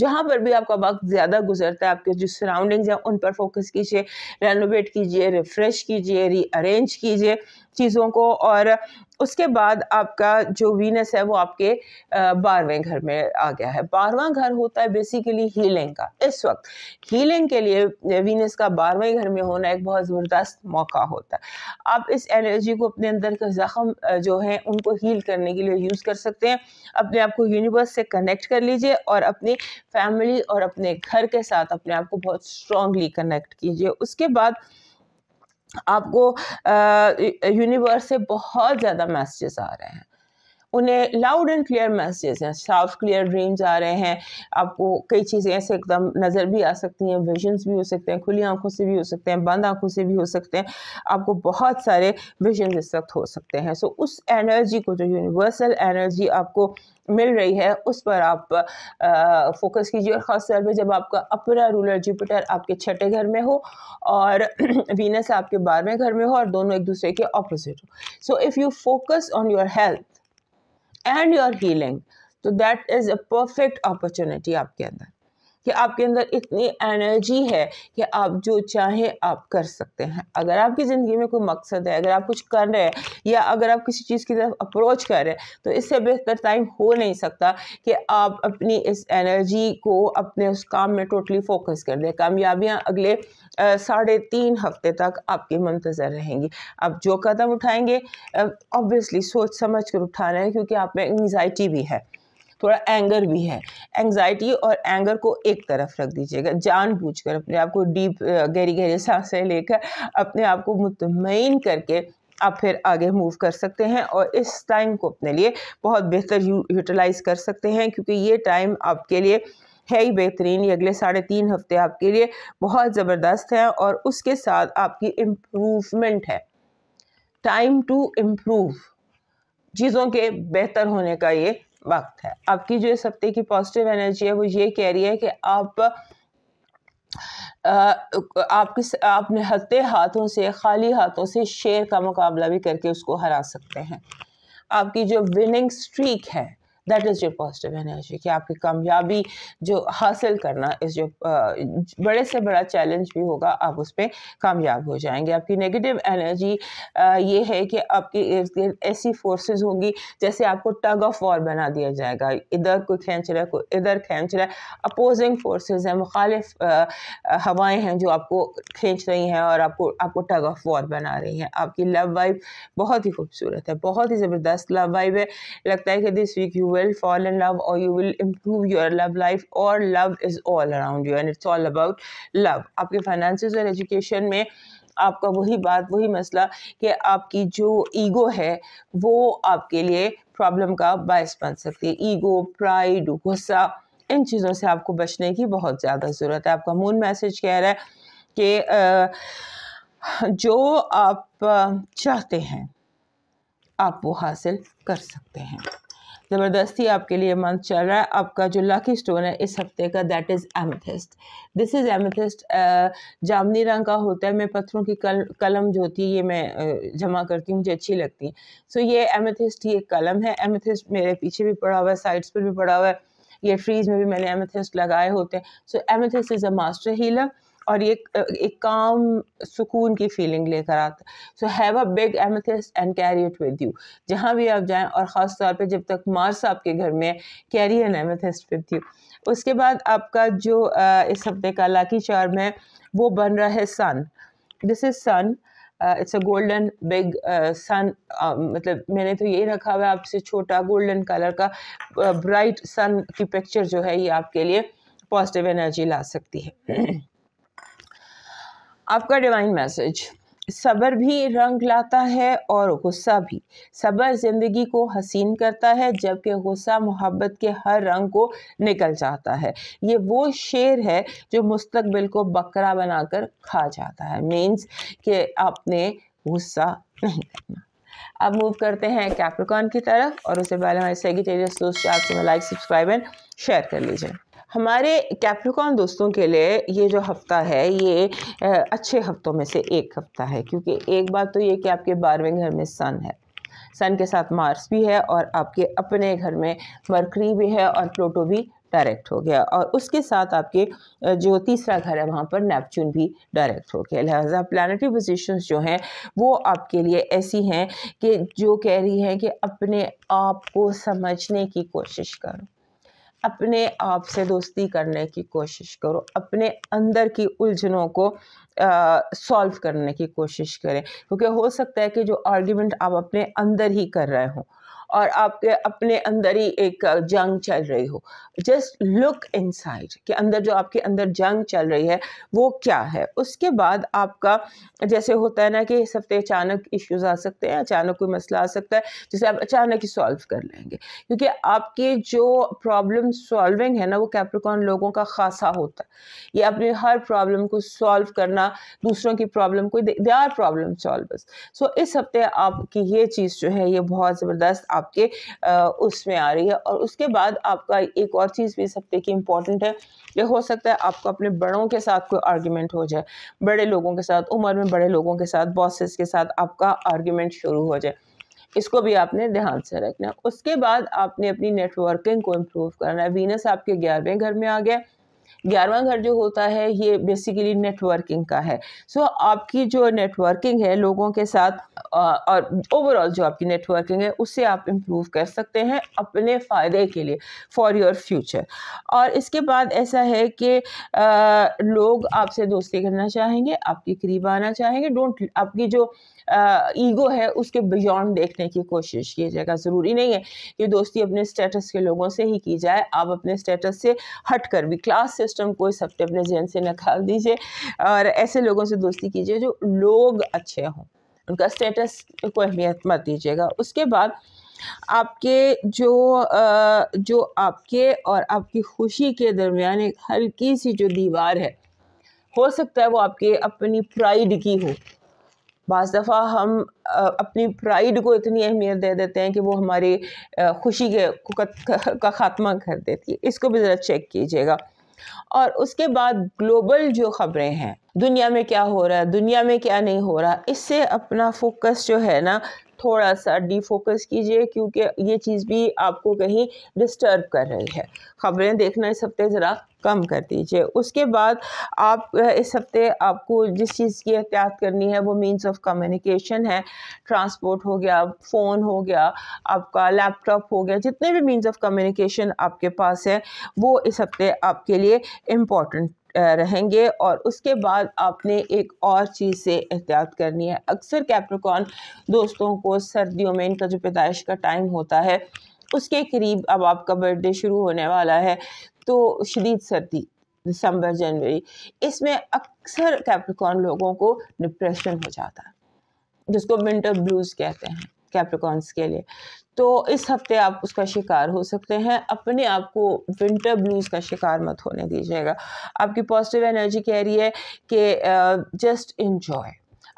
जहाँ पर भी आपका वक्त ज़्यादा गुजरता है आपके जो सराउंडिंग्स हैं उन पर फोकस कीजिए रेनोवेट कीजिए रिफ़्रेश कीजिए रीअरेंज कीजिए चीज़ों को और उसके बाद आपका जो वीनस है वो आपके बारहवें घर में आ गया है बारवा घर होता है बेसिकली हीलिंग का इस वक्त हीलिंग के लिए वीनस का बारहवें घर में होना एक बहुत ज़बरदस्त मौका होता है आप इस एनर्जी को अपने अंदर के ज़ख़म जो हैं उनको हील करने के लिए यूज़ कर सकते हैं अपने आप को यूनिवर्स से कनेक्ट कर लीजिए और अपनी फैमिली और अपने घर के साथ अपने आप को बहुत स्ट्रांगली कनेक्ट कीजिए उसके बाद आपको यूनिवर्स से बहुत ज़्यादा मैसेजेस आ रहे हैं उन्हें लाउड एंड क्लियर मैसेजेस हैं साफ क्लियर ड्रीम्स आ रहे हैं आपको कई चीज़ें ऐसे एकदम नज़र भी आ सकती हैं विजन्स भी हो सकते हैं खुली आंखों से भी हो सकते हैं बंद आंखों से भी हो सकते हैं आपको बहुत सारे विजन्स इस वक्त हो सकते हैं सो so, उस एनर्जी को जो यूनिवर्सल एनर्जी आपको मिल रही है उस पर आप फोकस कीजिए और ख़ास तौर पर जब आपका अपना रूलर जुपिटर आपके छठे घर में हो और वीनस आपके बारहवें घर में हो और दोनों एक दूसरे के ऑपोजिट हो so if you focus on your health and your healing तो that is a perfect opportunity आपके अंदर कि आपके अंदर इतनी एनर्जी है कि आप जो चाहें आप कर सकते हैं अगर आपकी ज़िंदगी में कोई मकसद है अगर आप कुछ कर रहे हैं या अगर आप किसी चीज़ की तरफ अप्रोच कर रहे हैं तो इससे बेहतर टाइम हो नहीं सकता कि आप अपनी इस एनर्जी को अपने उस काम में टोटली फोकस कर दें कामयाबियाँ अगले साढ़े तीन हफ्ते तक आपकी मंतज़र रहेंगी आप जो कदम उठाएंगे ऑब्वियसली सोच समझ कर उठाना है क्योंकि आप में एंगजाइटी भी है थोड़ा एंगर भी है एंग्जाइटी और एंगर को एक तरफ रख दीजिएगा जानबूझकर अपने आप को डीप गहरी गहरी सांसें लेकर अपने आप को मुतमिन करके आप फिर आगे मूव कर सकते हैं और इस टाइम को अपने लिए बहुत बेहतर यूटिलाइज कर सकते हैं क्योंकि ये टाइम आपके लिए है ही बेहतरीन ये अगले साढ़े तीन हफ्ते आपके लिए बहुत ज़बरदस्त हैं और उसके साथ आपकी इम्प्रूवमेंट है टाइम टू इम्प्रूव चीज़ों के बेहतर होने का ये वक्त है आपकी जो इस हफ्ते की पॉजिटिव एनर्जी है वो ये कह रही है कि आप आपकी आप निहत्ते हाथों से खाली हाथों से शेर का मुकाबला भी करके उसको हरा सकते हैं आपकी जो विनिंग स्ट्रीक है that is your positive energy कि आपकी कामयाबी जो हासिल करना इस जो बड़े से बड़ा चैलेंज भी होगा आप उस पर कामयाब हो जाएंगे आपकी नेगेटिव एनर्जी ये है कि आपकी इर्द गिर्द ऐसी फोर्सेस होंगी जैसे आपको टग ऑफ वॉर बना दिया जाएगा इधर कोई खींच रहा है कोई इधर खींच रहा है अपोजिंग फोर्सेज हैं मुखालिफ हवाएँ हैं जो आपको खींच रही हैं और आपको आपको टग ऑफ वॉर बना रही हैं आपकी लव वाइफ बहुत ही खूबसूरत है बहुत ही ज़बरदस्त लव वाइफ है लगता है कि this week you will fall in love or you will improve your love life or love is all around you and it's all about love aapke finances and education में आपका वही बात वही मसला कि आपकी जो ईगो है वो आपके लिए प्रॉब्लम का बायस बन सकती है ईगो प्राइड गुस्सा इन चीज़ों से आपको बचने की बहुत ज़्यादा ज़रूरत है आपका मून मैसेज कह रहा है कि जो आप चाहते हैं आप वो हासिल कर सकते हैं ज़बरदस्ती आपके लिए मंथ चल रहा है आपका जो लकी स्टोन है इस हफ्ते का that is amethyst this is amethyst जामनी रंग का होता है मैं पत्थरों की कल कलम जो होती है ये मैं जमा करती हूँ मुझे अच्छी लगती है सो so, ये एमथिस्ट ही एक कलम है एमेथिस्ट मेरे पीछे भी पड़ा हुआ है साइड्स पर भी पड़ा हुआ है ये ट्रीज़ में भी मैंने एमथिस्ट लगाए होते हैं so amethyst is a master healer और ये एक काम सुकून की फीलिंग लेकर आता है so have a big amethyst and carry it with you जहाँ भी आप जाएं और ख़ास तौर पे जब तक मार्स आपके घर में है carry an amethyst with you उसके बाद आपका जो इस हफ्ते का लाकी चार्म है वो बन रहा है sun this is sun it's a golden big sun मतलब मैंने तो ये रखा हुआ है आपसे छोटा गोल्डन कलर का ब्राइट uh, सन की पिक्चर जो है ये आपके लिए पॉजिटिव एनर्जी ला सकती है आपका डिवाइन मैसेज सबर भी रंग लाता है और गुस्सा भी सबर ज़िंदगी को हसीन करता है जबकि गुस्सा मोहब्बत के हर रंग को निकल जाता है ये वो शेर है जो मुस्तकबिल को बकरा बनाकर खा जाता है मीन्स कि आपने गुस्सा नहीं करना अब मूव करते हैं कैप्रिकॉन की तरफ और उससे पहले हमारे सेगिटेरियस दोस्त आपसे लाइक सब्सक्राइब एंड शेयर कर लीजिए हमारे कैप्रिकॉन दोस्तों के लिए ये जो हफ्ता है ये अच्छे हफ्तों में से एक हफ्ता है क्योंकि एक बात तो ये कि आपके बारहवें घर में सन है सन के साथ मार्स भी है और आपके अपने घर में मरकरी भी है और प्लूटो भी डायरेक्ट हो गया और उसके साथ आपके जो तीसरा घर है वहाँ पर नेपच्यून भी डायरेक्ट हो गया लिहाजा प्लानटरी पोजिशन जो हैं वो आपके लिए ऐसी हैं कि जो कह रही हैं कि अपने आप को समझने की कोशिश करो अपने आप से दोस्ती करने की कोशिश करो अपने अंदर की उलझनों को सॉल्व करने की कोशिश करें क्योंकि हो सकता है कि जो आर्ग्यूमेंट आप अपने अंदर ही कर रहे हों और आपके अपने अंदर ही एक जंग चल रही हो जस्ट लुक इन साइड के अंदर जो आपके अंदर जंग चल रही है वो क्या है उसके बाद आपका जैसे होता है ना कि इस हफ्ते अचानक इश्यूज आ सकते हैं अचानक कोई मसला आ सकता है जिसे आप अचानक ही सॉल्व कर लेंगे क्योंकि आपकी जो प्रॉब्लम सॉल्विंग है ना वो कैप्रिकॉन लोगों का खासा होता है ये अपने हर प्रॉब्लम को सॉल्व करना दूसरों की प्रॉब्लम को they are problem solvers so इस हफ्ते आपकी ये चीज़ जो है ये बहुत ज़बरदस्त आपके उसमें आ रही है और उसके बाद आपका एक और चीज़ भी इस हफ्ते की इम्पॉर्टेंट है ये हो सकता है आपको अपने बड़ों के साथ कोई आर्ग्यूमेंट हो जाए बड़े लोगों के साथ उम्र में बड़े लोगों के साथ बॉसेस के साथ आपका आर्ग्यूमेंट शुरू हो जाए इसको भी आपने ध्यान से रखना उसके बाद आपने अपनी नेटवर्किंग को इम्प्रूव करना है वीनस आपके ग्यारहवें घर में आ गया ग्यारहवा घर जो होता है ये बेसिकली नेटवर्किंग का है सो so, आपकी जो नेटवर्किंग है लोगों के साथ और ओवरऑल जो आपकी नेटवर्किंग है उससे आप इम्प्रूव कर सकते हैं अपने फ़ायदे के लिए फॉर योर फ्यूचर और इसके बाद ऐसा है कि लोग आपसे दोस्ती करना चाहेंगे आपके करीब आना चाहेंगे डोंट आपकी जो ईगो है उसके बियॉन्ड देखने की कोशिश कीजिएगा ज़रूरी नहीं है कि दोस्ती अपने स्टेटस के लोगों से ही की जाए आप अपने स्टेटस से हट कर भी क्लास सिस्टम को इस हफ्ते अपने जहन से निकाल दीजिए और ऐसे लोगों से दोस्ती कीजिए जो लोग अच्छे हों उनका स्टेटस को अहमियत मत दीजिएगा उसके बाद आपके जो जो आपके और आपकी खुशी के दरमियान एक हल्की सी जो दीवार है हो सकता है वो आपके अपनी प्राइड की हो बज़ दफ़ा हम अपनी प्राइड को इतनी अहमियत दे देते हैं कि वो हमारी खुशी के का ख़ात्मा कर देती है इसको भी ज़रा चेक कीजिएगा और उसके बाद ग्लोबल जो ख़बरें हैं दुनिया में क्या हो रहा है दुनिया में क्या नहीं हो रहा इससे अपना फोकस जो है ना थोड़ा सा डिफोकस कीजिए क्योंकि ये चीज़ भी आपको कहीं डिस्टर्ब कर रही है ख़बरें देखना इस हफ्ते ज़रा कम कर दीजिए उसके बाद आप इस हफ्ते आपको जिस चीज़ की एहतियात करनी है वो मीन्स ऑफ कम्युनिकेशन है ट्रांसपोर्ट हो गया फ़ोन हो गया आपका लैपटॉप हो गया जितने भी मीन्स ऑफ कम्युनिकेशन आपके पास है वो इस हफ्ते आपके लिए इम्पॉर्टेंट रहेंगे और उसके बाद आपने एक और चीज़ से एहतियात करनी है अक्सर कैप्रिकॉन दोस्तों को सर्दियों में इनका जो पैदाइश का टाइम होता है उसके करीब अब आपका बर्थडे शुरू होने वाला है तो शदीद सर्दी दिसंबर जनवरी इसमें अक्सर कैप्रिकॉन लोगों को डिप्रेशन हो जाता है जिसको विंटर ब्लूज़ कहते हैं कैप्रिकॉन्स के लिए तो इस हफ्ते आप उसका शिकार हो सकते हैं अपने आप को विंटर ब्लूज़ का शिकार मत होने दीजिएगा आपकी पॉजिटिव एनर्जी कह रही है कि जस्ट इन्जॉय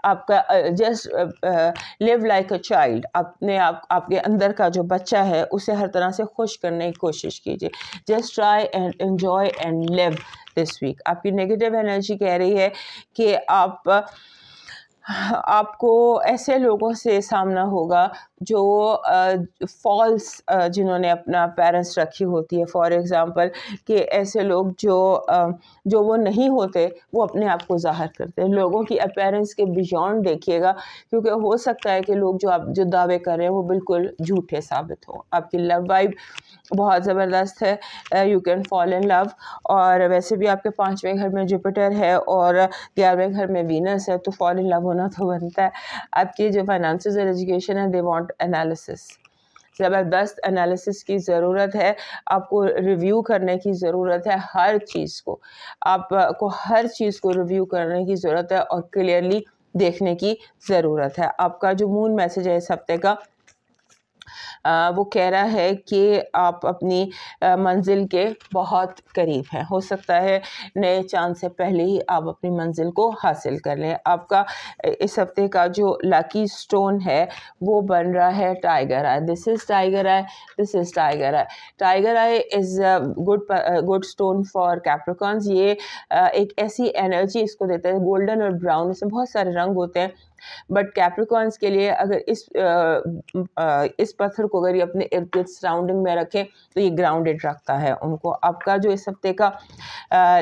आपका just live like a child अपने आप आपके अंदर का जो बच्चा है उसे हर तरह से खुश करने की कोशिश कीजिए just try and enjoy and live this week आपकी नेगेटिव एनर्जी कह रही है कि आप uh, आपको ऐसे लोगों से सामना होगा जो फॉल्स जिन्होंने अपना पेरेंट्स रखी होती है फॉर एग्ज़ाम्पल कि ऐसे लोग जो जो वो नहीं होते वो अपने आप को ज़ाहिर करते हैं लोगों की अपेरेंस के बियॉन्ड देखिएगा क्योंकि हो सकता है कि लोग जो आप जो दावे कर रहे हैं वो बिल्कुल झूठे साबित हों आपकी लव वाइब बहुत ज़बरदस्त है you can fall in love और वैसे भी आपके पाँचवें घर में जुपिटर है और ग्यारहवें घर में वीनस है तो फॉल इन लव होना तो बनता है आपकी जो फाइनेंस एजुकेशन है दे वॉन्ट about analysis ज़बरदस्त एनालिसिस की ज़रूरत है आपको रिव्यू करने की ज़रूरत है हर चीज़ को आपको हर चीज़ को रिव्यू करने की ज़रूरत है और क्लियरली देखने की ज़रूरत है आपका जो मून मैसेज है इस हफ्ते का वो कह रहा है कि आप अपनी मंजिल के बहुत करीब हैं हो सकता है नए चांद से पहले ही आप अपनी मंजिल को हासिल कर लें आपका इस हफ्ते का जो लकी स्टोन है वो बन रहा है tiger eye this is tiger eye this is tiger eye tiger eye is good good stone for Capricorns ये एक ऐसी एनर्जी इसको देता है गोल्डन और ब्राउन इसमें बहुत सारे रंग होते हैं बट कैप्रिकॉन्स के लिए अगर इस आ, आ, इस पत्थर को अगर ये अपने इर्द गिर्द सराउंडिंग में रखें तो ये ग्राउंडेड रखता है उनको आपका जो इस हफ्ते का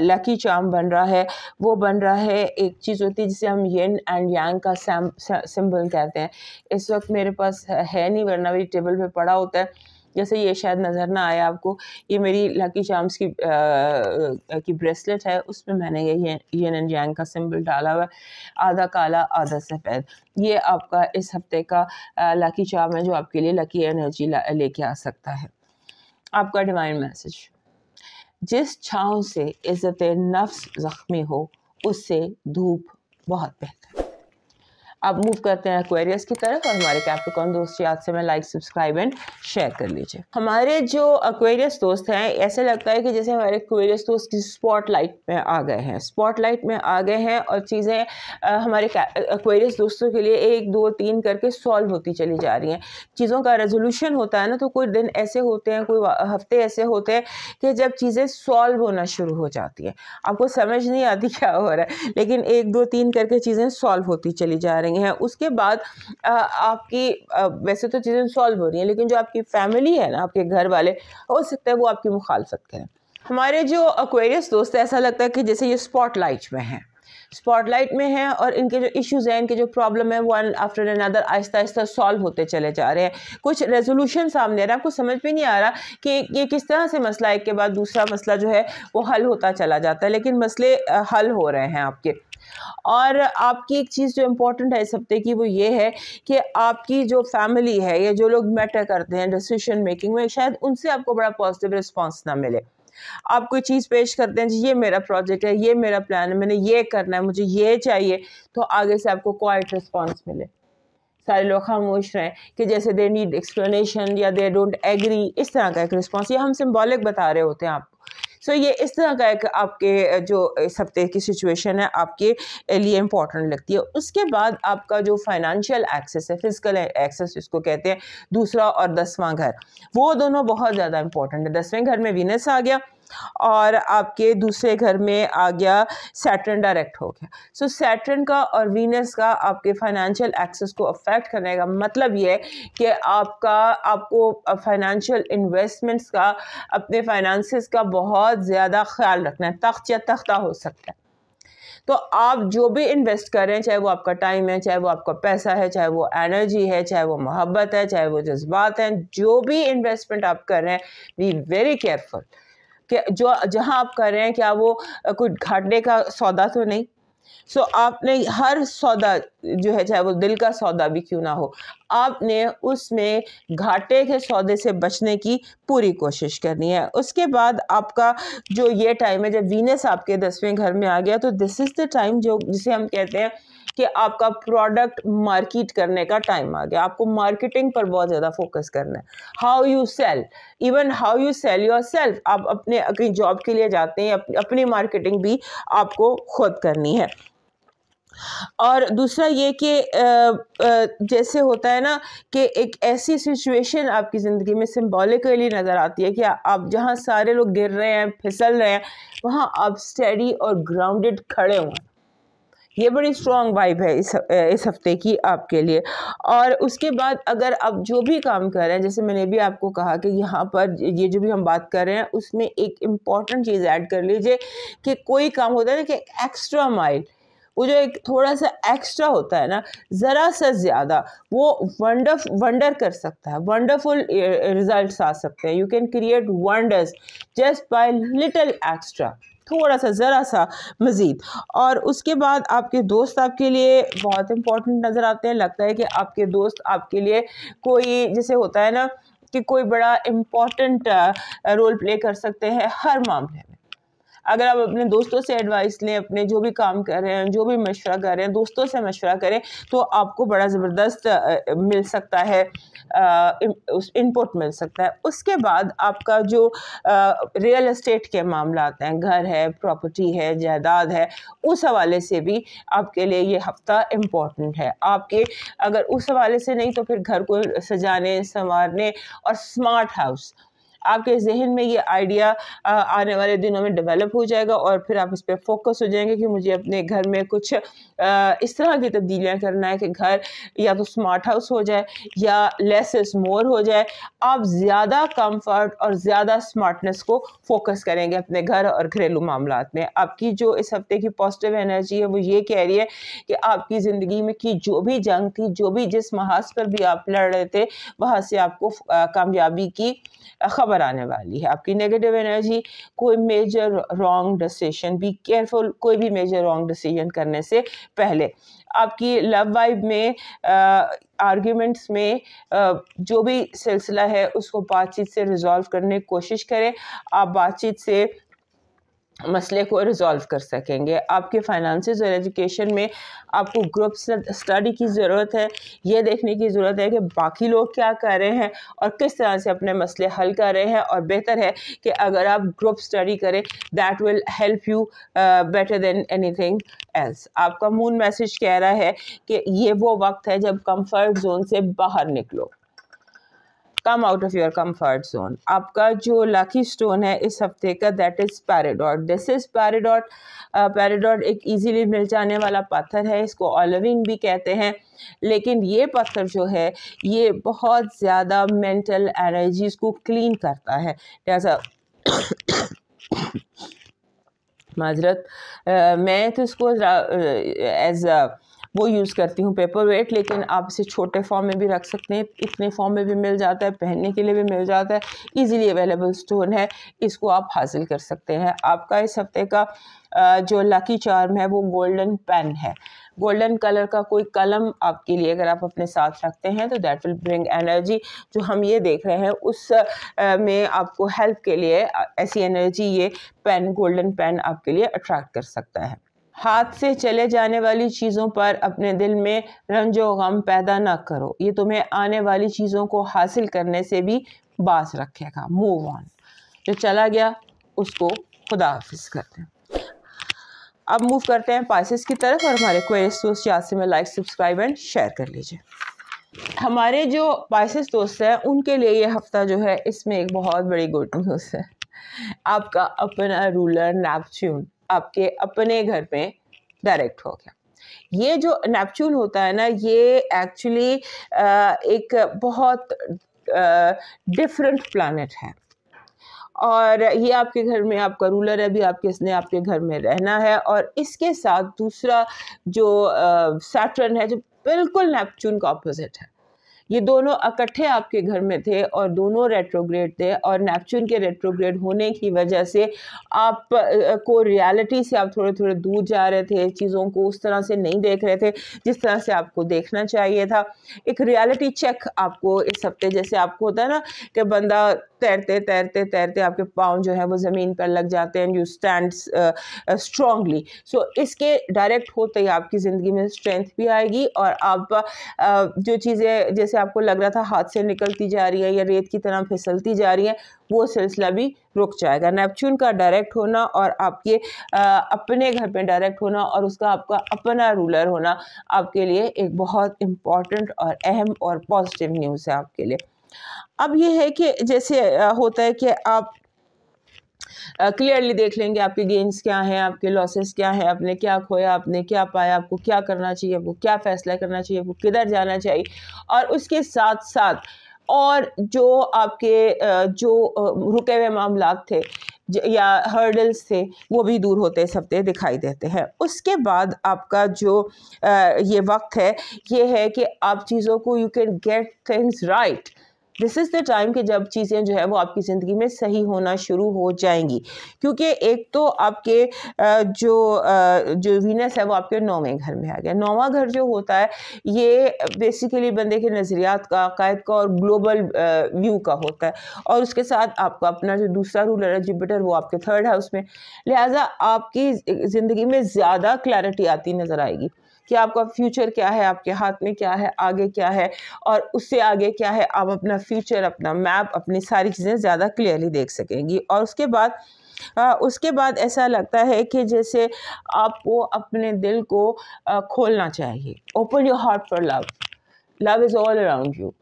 लकी चाम बन रहा है वो बन रहा है एक चीज़ होती है जिसे हम येन एंड यांग का सिंबल कहते हैं इस वक्त मेरे पास है नहीं वरना भी टेबल पर पड़ा होता है जैसे ये शायद नज़र ना आया आपको ये मेरी लकी चाम्स की आ, की ब्रेसलेट है उसमें मैंने ये ये जैंग का सिंबल डाला हुआ आधा काला आधा सफ़ेद ये आपका इस हफ्ते का लकी चाम है जो आपके लिए लकी एनर्जी लेके आ सकता है आपका डिवाइन मैसेज जिस छाँव से इज़्ज़त नफ्स ज़ख्मी हो उससे धूप बहुत बेहतर अब मूव करते हैं एक्वेरियस की तरफ और हमारे कैप्टिकॉन दोस्त याद से मैं लाइक सब्सक्राइब एंड शेयर कर लीजिए हमारे जो एक्वेरियस दोस्त हैं ऐसे लगता है कि जैसे हमारे क्वेरियस दोस्त किसी स्पॉटलाइट में आ गए हैं स्पॉटलाइट में आ गए हैं और चीज़ें हमारे अक्वेरियस दोस्तों के लिए एक दो तीन करके सॉल्व होती चली जा रही हैं चीज़ों का रेजोल्यूशन होता है ना तो कोई दिन ऐसे होते हैं कोई हफ्ते ऐसे होते हैं कि जब चीज़ें सॉल्व होना शुरू हो जाती हैं आपको समझ नहीं आती क्या हो रहा है लेकिन एक दो तीन करके चीज़ें सॉल्व होती चली जा रही हैं करनी है उसके बाद आपकी वैसे तो चीज़ें सॉल्व हो रही हैं लेकिन जो आपकी फैमिली है ना आपके घर वाले हो सकता है वो आपकी मुखालफत करें हमारे जो अक्वेरियस दोस्त है ऐसा लगता है कि जैसे ये स्पॉटलाइट में हैं स्पॉटलाइट में हैं और इनके जो इश्यूज हैं इनके जो प्रॉब्लम है वन आफ्टर अनदर आहिस्ता आहिस्ता सॉल्व होते चले जा रहे हैं कुछ रेजोल्यूशन सामने आ रहा है आपको समझ में नहीं आ रहा कि ये किस तरह से मसला एक के बाद दूसरा मसला जो है वो हल होता चला जाता है लेकिन मसले हल हो रहे हैं आपके और आपकी एक चीज़ जो इम्पोर्टेंट है इस हफ्ते की वो ये है कि आपकी जो फैमिली है या जो लोग मैटर करते हैं डिसीशन मेकिंग में शायद उनसे आपको बड़ा पॉजिटिव रिस्पॉन्स ना मिले आप कोई चीज़ पेश करते हैं जी ये मेरा प्रोजेक्ट है ये मेरा प्लान है मैंने ये करना है मुझे ये चाहिए तो आगे से आपको क्वाइट रिस्पॉन्स मिले सारे लोग खामोश रहे कि जैसे दे नीड एक्सप्लेनेशन या दे डोंट एग्री इस तरह का एक रिस्पॉन्स ये हम सिम्बॉलिक बता रहे होते हैं आपको सो ये इस तरह का एक आपके जो इस हफ्ते की सिचुएशन है आपके लिए इंपॉर्टेंट लगती है उसके बाद आपका जो फाइनेंशियल एक्सेस है फिजिकल एक्सेस इसको कहते हैं दूसरा और दसवां घर वो दोनों बहुत ज़्यादा इंपॉर्टेंट है दसवें घर में वीनस आ गया और आपके दूसरे घर में आ गया सैटर्न डायरेक्ट हो गया सो so, सैटर्न का और वीनस का आपके फाइनेंशियल एक्सेस को अफेक्ट करने का मतलब ये कि आपका आपको फाइनेंशियल इन्वेस्टमेंट्स का अपने फाइनेंसेस का बहुत ज़्यादा ख्याल रखना है तख्त या तख्ता हो सकता है तो आप जो भी इन्वेस्ट कर रहे हैं चाहे वो आपका टाइम है चाहे वो आपका पैसा है चाहे वो एनर्जी है चाहे वो मोहब्बत है चाहे वो जज्बात हैं जो भी इन्वेस्टमेंट आप कर रहे हैं बी वेरी केयरफुल कि जो जहाँ आप कर रहे हैं क्या वो कोई घाटने का सौदा तो नहीं सो so, आपने हर सौदा जो है चाहे वो दिल का सौदा भी क्यों ना हो आपने उसमें घाटे के सौदे से बचने की पूरी कोशिश करनी है उसके बाद आपका जो ये टाइम है जब वीनस आपके दसवें घर में आ गया तो दिस इज़ द टाइम जो जिसे हम कहते हैं कि आपका प्रोडक्ट मार्केट करने का टाइम आ गया आपको मार्केटिंग पर बहुत ज़्यादा फोकस करना है how you sell even how you sell yourself आप अपने कहीं जॉब के लिए जाते हैं अपनी मार्केटिंग भी आपको खुद करनी है और दूसरा ये कि जैसे होता है ना कि एक ऐसी सिचुएशन आपकी ज़िंदगी में सिंबॉलिकली नज़र आती है कि आप जहाँ सारे लोग गिर रहे हैं फिसल रहे हैं वहाँ आप स्टडी और ग्राउंडेड खड़े हों ये बड़ी स्ट्रॉन्ग वाइब है इस इस हफ्ते की आपके लिए और उसके बाद अगर आप जो भी काम कर रहे हैं जैसे मैंने भी आपको कहा कि यहाँ पर ये जो भी हम बात कर रहे हैं उसमें एक इम्पॉर्टेंट चीज़ ऐड कर लीजिए कि कोई काम होता है ना कि एक्स्ट्रा माइल वो जो एक थोड़ा सा एक्स्ट्रा होता है ना ज़रा सा ज़्यादा वो वंडर वंडर कर सकता है वंडरफुल रिजल्ट्स आ सकते हैं you can create wonders just by little extra थोड़ा सा ज़रा सा मज़ीद और उसके बाद आपके दोस्त आपके लिए बहुत इंपॉर्टेंट नज़र आते हैं लगता है कि आपके दोस्त आपके लिए कोई जैसे होता है ना कि कोई बड़ा इम्पॉर्टेंट रोल प्ले कर सकते हैं हर मामले में अगर आप अपने दोस्तों से एडवाइस लें अपने जो भी काम कर रहे हैं जो भी मशवरा कर रहे हैं दोस्तों से मशवरा करें तो आपको बड़ा ज़बरदस्त मिल सकता है इनपुट मिल सकता है उसके बाद आपका जो रियल इस्टेट के मामला आते हैं घर है प्रॉपर्टी है जायदाद है उस हवाले से भी आपके लिए ये हफ्ता इम्पोर्टेंट है आपके अगर उस हवाले से नहीं तो फिर घर को सजाने संवारने और स्मार्ट हाउस आपके जहन में ये आइडिया आने वाले दिनों में डेवलप हो जाएगा और फिर आप इस पर फोकस हो जाएंगे कि मुझे अपने घर में कुछ इस तरह की तब्दीलियाँ करना है कि घर या तो स्मार्ट हाउस हो जाए या लेस इज मोर हो जाए आप ज़्यादा कम्फर्ट और ज़्यादा स्मार्टनेस को फोकस करेंगे अपने घर और घरेलू मामला में आपकी जो इस हफ्ते की पॉजिटिव एनर्जी है वो ये कह रही है कि आपकी ज़िंदगी में की जो भी जंग थी जो भी जिस महाज पर भी आप लड़ रहे थे वहाँ से आपको कामयाबी की खबर पावर आने वाली है आपकी नेगेटिव एनर्जी कोई मेजर रॉन्ग डिसीजन भी केयरफुल कोई भी मेजर रॉन्ग डिसीजन करने से पहले आपकी लव वाइब में आर्ग्यूमेंट्स में आ, जो भी सिलसिला है उसको बातचीत से रिजॉल्व करने की कोशिश करें आप बातचीत से मसले को रिज़ॉल्व कर सकेंगे आपके फाइनेंसिस और एजुकेशन में आपको ग्रुप स्टडी की ज़रूरत है ये देखने की ज़रूरत है कि बाकी लोग क्या कर रहे हैं और किस तरह से अपने मसले हल कर रहे हैं और बेहतर है कि अगर आप ग्रुप स्टडी करें that will help you better than anything else आपका मून मैसेज कह रहा है कि ये वो वक्त है जब कम्फर्ट जोन से बाहर निकलो come out of your comfort zone आपका जो लकी स्टोन है इस हफ्ते का that is peridot this is peridot peridot एक इजीली मिल जाने वाला पत्थर है इसको ऑलिविन भी कहते हैं लेकिन ये पत्थर जो है ये बहुत ज़्यादा मेंटल एनर्जीज को क्लीन करता है जैसा माजरत uh, मैं तो इसको एज वो यूज़ करती हूँ पेपर वेट लेकिन आप इसे छोटे फॉर्म में भी रख सकते हैं इतने फॉर्म में भी मिल जाता है पहनने के लिए भी मिल जाता है ईजिली अवेलेबल स्टोन है इसको आप हासिल कर सकते हैं आपका इस हफ्ते का जो लकी चार्म है वो गोल्डन पेन है गोल्डन कलर का कोई कलम आपके लिए अगर आप अपने साथ रखते हैं तो दैट विल ब्रिंग एनर्जी जो हम ये देख रहे हैं उस में आपको हेल्प के लिए ऐसी एनर्जी ये पेन गोल्डन पेन आपके लिए अट्रैक्ट कर सकता है हाथ से चले जाने वाली चीज़ों पर अपने दिल में रंजो गम पैदा ना करो ये तुम्हें आने वाली चीज़ों को हासिल करने से भी बास रखेगा मूव ऑन जो चला गया उसको खुदा हाफिज़ करते हैं अब मूव करते हैं पासिस की तरफ और हमारे क्वेरीज दोस्त याद से में लाइक सब्सक्राइब एंड शेयर कर लीजिए हमारे जो पासिस दोस्त हैं उनके लिए ये हफ्ता जो है इसमें एक बहुत बड़ी गुड न्यूज़ है आपका अपना रूलर नैपच्यून आपके अपने घर में डायरेक्ट हो गया ये जो नेपच्यून होता है ना ये एक्चुअली एक बहुत डिफरेंट प्लानट है और ये आपके घर में आपका रूलर है भी आपके इसने आपके घर में रहना है और इसके साथ दूसरा जो सैटर्न है जो बिल्कुल नेपच्यून का ऑपोजिट है ये दोनों इकट्ठे आपके घर में थे और दोनों रेट्रोग्रेड थे और नेपच्यून के रेट्रोग्रेड होने की वजह से आप को रियलिटी से आप थोड़े थोड़े दूर जा रहे थे चीज़ों को उस तरह से नहीं देख रहे थे जिस तरह से आपको देखना चाहिए था एक रियलिटी चेक आपको इस हफ्ते जैसे आपको होता है ना कि बंदा तैरते तैरते तैरते आपके पाँव जो है वो ज़मीन पर लग जाते हैं यू स्टैंड स्ट्रांगली सो इसके डायरेक्ट होते ही आपकी ज़िंदगी में स्ट्रेंथ भी आएगी और आप uh, जो चीज़ें जैसे से आपको लग रहा था हाथ से निकलती जा रही है या रेत की तरह फिसलती जा रही है वो सिलसिला भी रुक जाएगा नेपच्यून का डायरेक्ट होना और आपके आ, अपने घर पे डायरेक्ट होना और उसका आपका अपना रूलर होना आपके लिए एक बहुत इम्पॉर्टेंट और अहम और पॉजिटिव न्यूज़ है आपके लिए अब ये है कि जैसे होता है कि आप क्लियरली देख लेंगे आपके गेंस क्या हैं आपके लॉसेस क्या हैं आपने क्या खोया आपने क्या पाया आपको क्या करना चाहिए आपको क्या फैसला करना चाहिए आपको किधर जाना चाहिए और उसके साथ साथ और जो आपके जो रुके हुए मामला थे या हर्डल्स थे वो भी दूर होते सबते दिखाई देते हैं उसके बाद आपका जो ये वक्त है ये है कि आप चीज़ों को you can get things right this is the time कि जब चीज़ें जो है वो आपकी ज़िंदगी में सही होना शुरू हो जाएंगी क्योंकि एक तो आपके जो जो वीनस है वो आपके नौवें घर में आ गया नौवा घर जो होता है ये बेसिकली बंदे के नज़रियात का अकायद का और ग्लोबल व्यू का होता है और उसके साथ आपका अपना जो दूसरा रूलर है जुपिटर वो आपके थर्ड हाउस में लिहाजा आपकी ज़िंदगी में ज़्यादा क्लैरिटी आती नज़र आएगी कि आपका फ्यूचर क्या है आपके हाथ में क्या है आगे क्या है और उससे आगे क्या है आप अपना फ्यूचर अपना मैप अपनी सारी चीज़ें ज़्यादा क्लियरली देख सकेंगी और उसके बाद आ, उसके बाद ऐसा लगता है कि जैसे आपको अपने दिल को आ, खोलना चाहिए open your heart for love love is all around you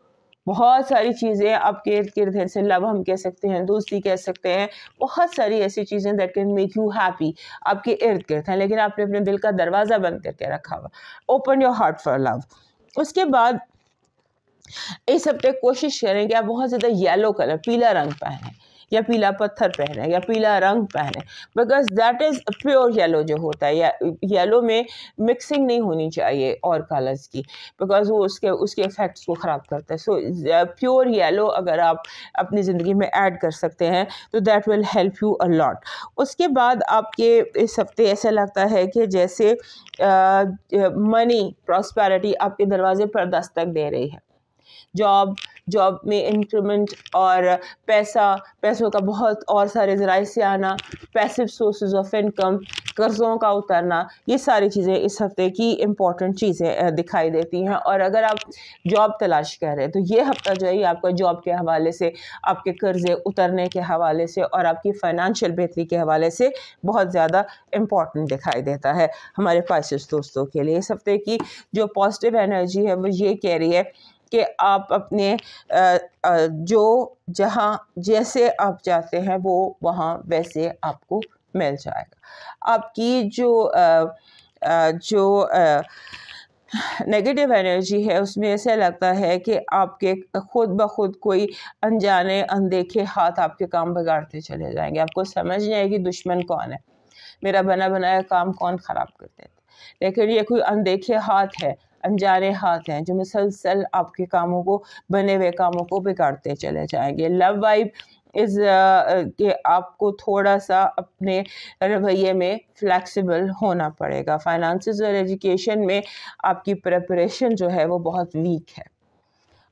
बहुत सारी चीज़ें आपके इर्द गिर्द से लव हम कह सकते हैं दोस्ती कह सकते हैं बहुत सारी ऐसी चीज़ें that can make you happy आपके इर्द गिर्द हैं लेकिन आपने अपने दिल का दरवाज़ा बंद करके रखा हुआ open your heart for love उसके बाद इस हफ्ते कोशिश करें कि आप बहुत ज़्यादा येलो कलर पीला रंग पहनें या पीला पत्थर पहने या पीला रंग पहने because that is pure yellow जो होता है येलो में मिक्सिंग नहीं होनी चाहिए और कलर्स की बिकॉज वो उसके उसके इफ़ेक्ट्स को ख़राब करता है सो प्योर येलो अगर आप अपनी ज़िंदगी में ऐड कर सकते हैं तो that will help you a lot उसके बाद आपके इस हफ्ते ऐसा लगता है कि जैसे मनी uh, प्रॉस्पैरिटी uh, आपके दरवाजे पर दस्तक दे रही है जॉब जॉब में इंक्रीमेंट और पैसा पैसों का बहुत और सारे ज़रा से आना पैसिव सोर्सेज ऑफ इनकम कर्ज़ों का उतरना ये सारी चीज़ें इस हफ्ते की इंपॉर्टेंट चीज़ें दिखाई देती हैं और अगर आप जॉब तलाश कर रहे हैं तो ये हफ्ता जो है आपका जॉब के हवाले से आपके कर्ज़े उतरने के हवाले से और आपकी फ़ाइनेंशियल बेहतरी के हवाले से बहुत ज़्यादा इम्पॉर्टेंट दिखाई देता है हमारे पास दोस्तों के लिए इस हफ्ते की जो पॉजिटिव एनर्जी है वो ये कह रही है कि आप अपने जो जहाँ जैसे आप चाहते हैं वो वहाँ वैसे आपको मिल जाएगा आपकी जो जो नेगेटिव एनर्जी है उसमें ऐसा लगता है कि आपके खुद ब खुद कोई अनजाने अनदेखे हाथ आपके काम बिगाड़ते चले जाएंगे आपको समझ नहीं आएगी दुश्मन कौन है मेरा बना बनाया काम कौन ख़राब कर देता लेकिन ये कोई अनदेखे हाथ है अनजाने हाथ हैं जो मुसलसल आपके कामों को बने हुए कामों को बिगाड़ते चले जाएंगे लव वाइब इस के आपको थोड़ा सा अपने रवैये में फ्लैक्सिबल होना पड़ेगा फाइनेंसिस और एजुकेशन में आपकी प्रेपरेशन जो है वो बहुत वीक है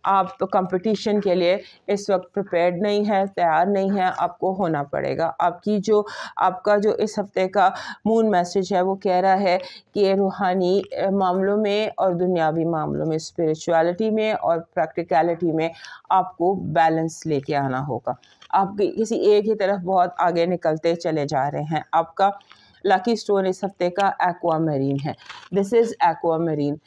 आप तो कंपटीशन के लिए इस वक्त प्रिपेयर्ड नहीं है तैयार नहीं है आपको होना पड़ेगा आपकी जो आपका जो इस हफ्ते का मून मैसेज है वो कह रहा है कि रूहानी मामलों में और दुनियावी मामलों में स्पिरिचुअलिटी में और प्रैक्टिकलिटी में आपको बैलेंस लेके आना होगा आप किसी एक ही तरफ बहुत आगे निकलते चले जा रहे हैं आपका लकी स्टोन इस हफ्ते का एक्वा मेरीन है this is aquamarine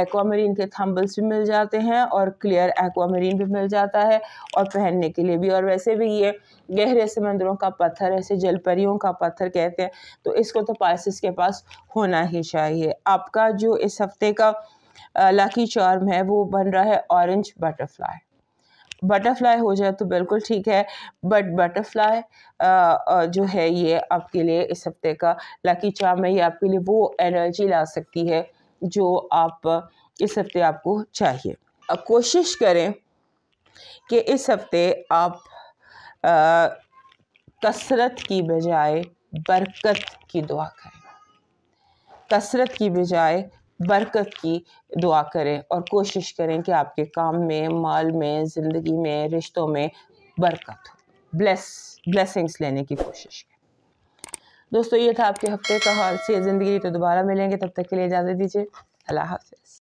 aquamarine के थम्बल्स भी मिल जाते हैं और क्लियर एक्वा मेरीन भी मिल जाता है और पहनने के लिए भी और वैसे भी ये गहरे समंदरों का पत्थर ऐसे जलपरियों का पत्थर कहते हैं तो इसको तो पाइसिस के पास होना ही चाहिए आपका जो इस हफ्ते का लकी चार्म है वो बन रहा है ऑरेंज बटरफ्लाई बटरफ्लाई हो जाए तो बिल्कुल ठीक है बट बटरफ्लाई जो है ये आपके लिए इस हफ्ते का लकी चाम है ये आपके लिए वो एनर्जी ला सकती है जो आप इस हफ्ते आपको चाहिए अब कोशिश करें कि इस हफ्ते आप कसरत की बजाय बरकत की दुआ करें कसरत की बजाय बरकत की दुआ करें और कोशिश करें कि आपके काम में माल में ज़िंदगी में रिश्तों में बरकत हो ब्लेस ब्लेसिंग्स लेने की कोशिश करें दोस्तों ये था आपके हफ्ते का हाल से ज़िंदगी तो दोबारा मिलेंगे तब तक के लिए इजाज़त दीजिए अल्लाह हाफ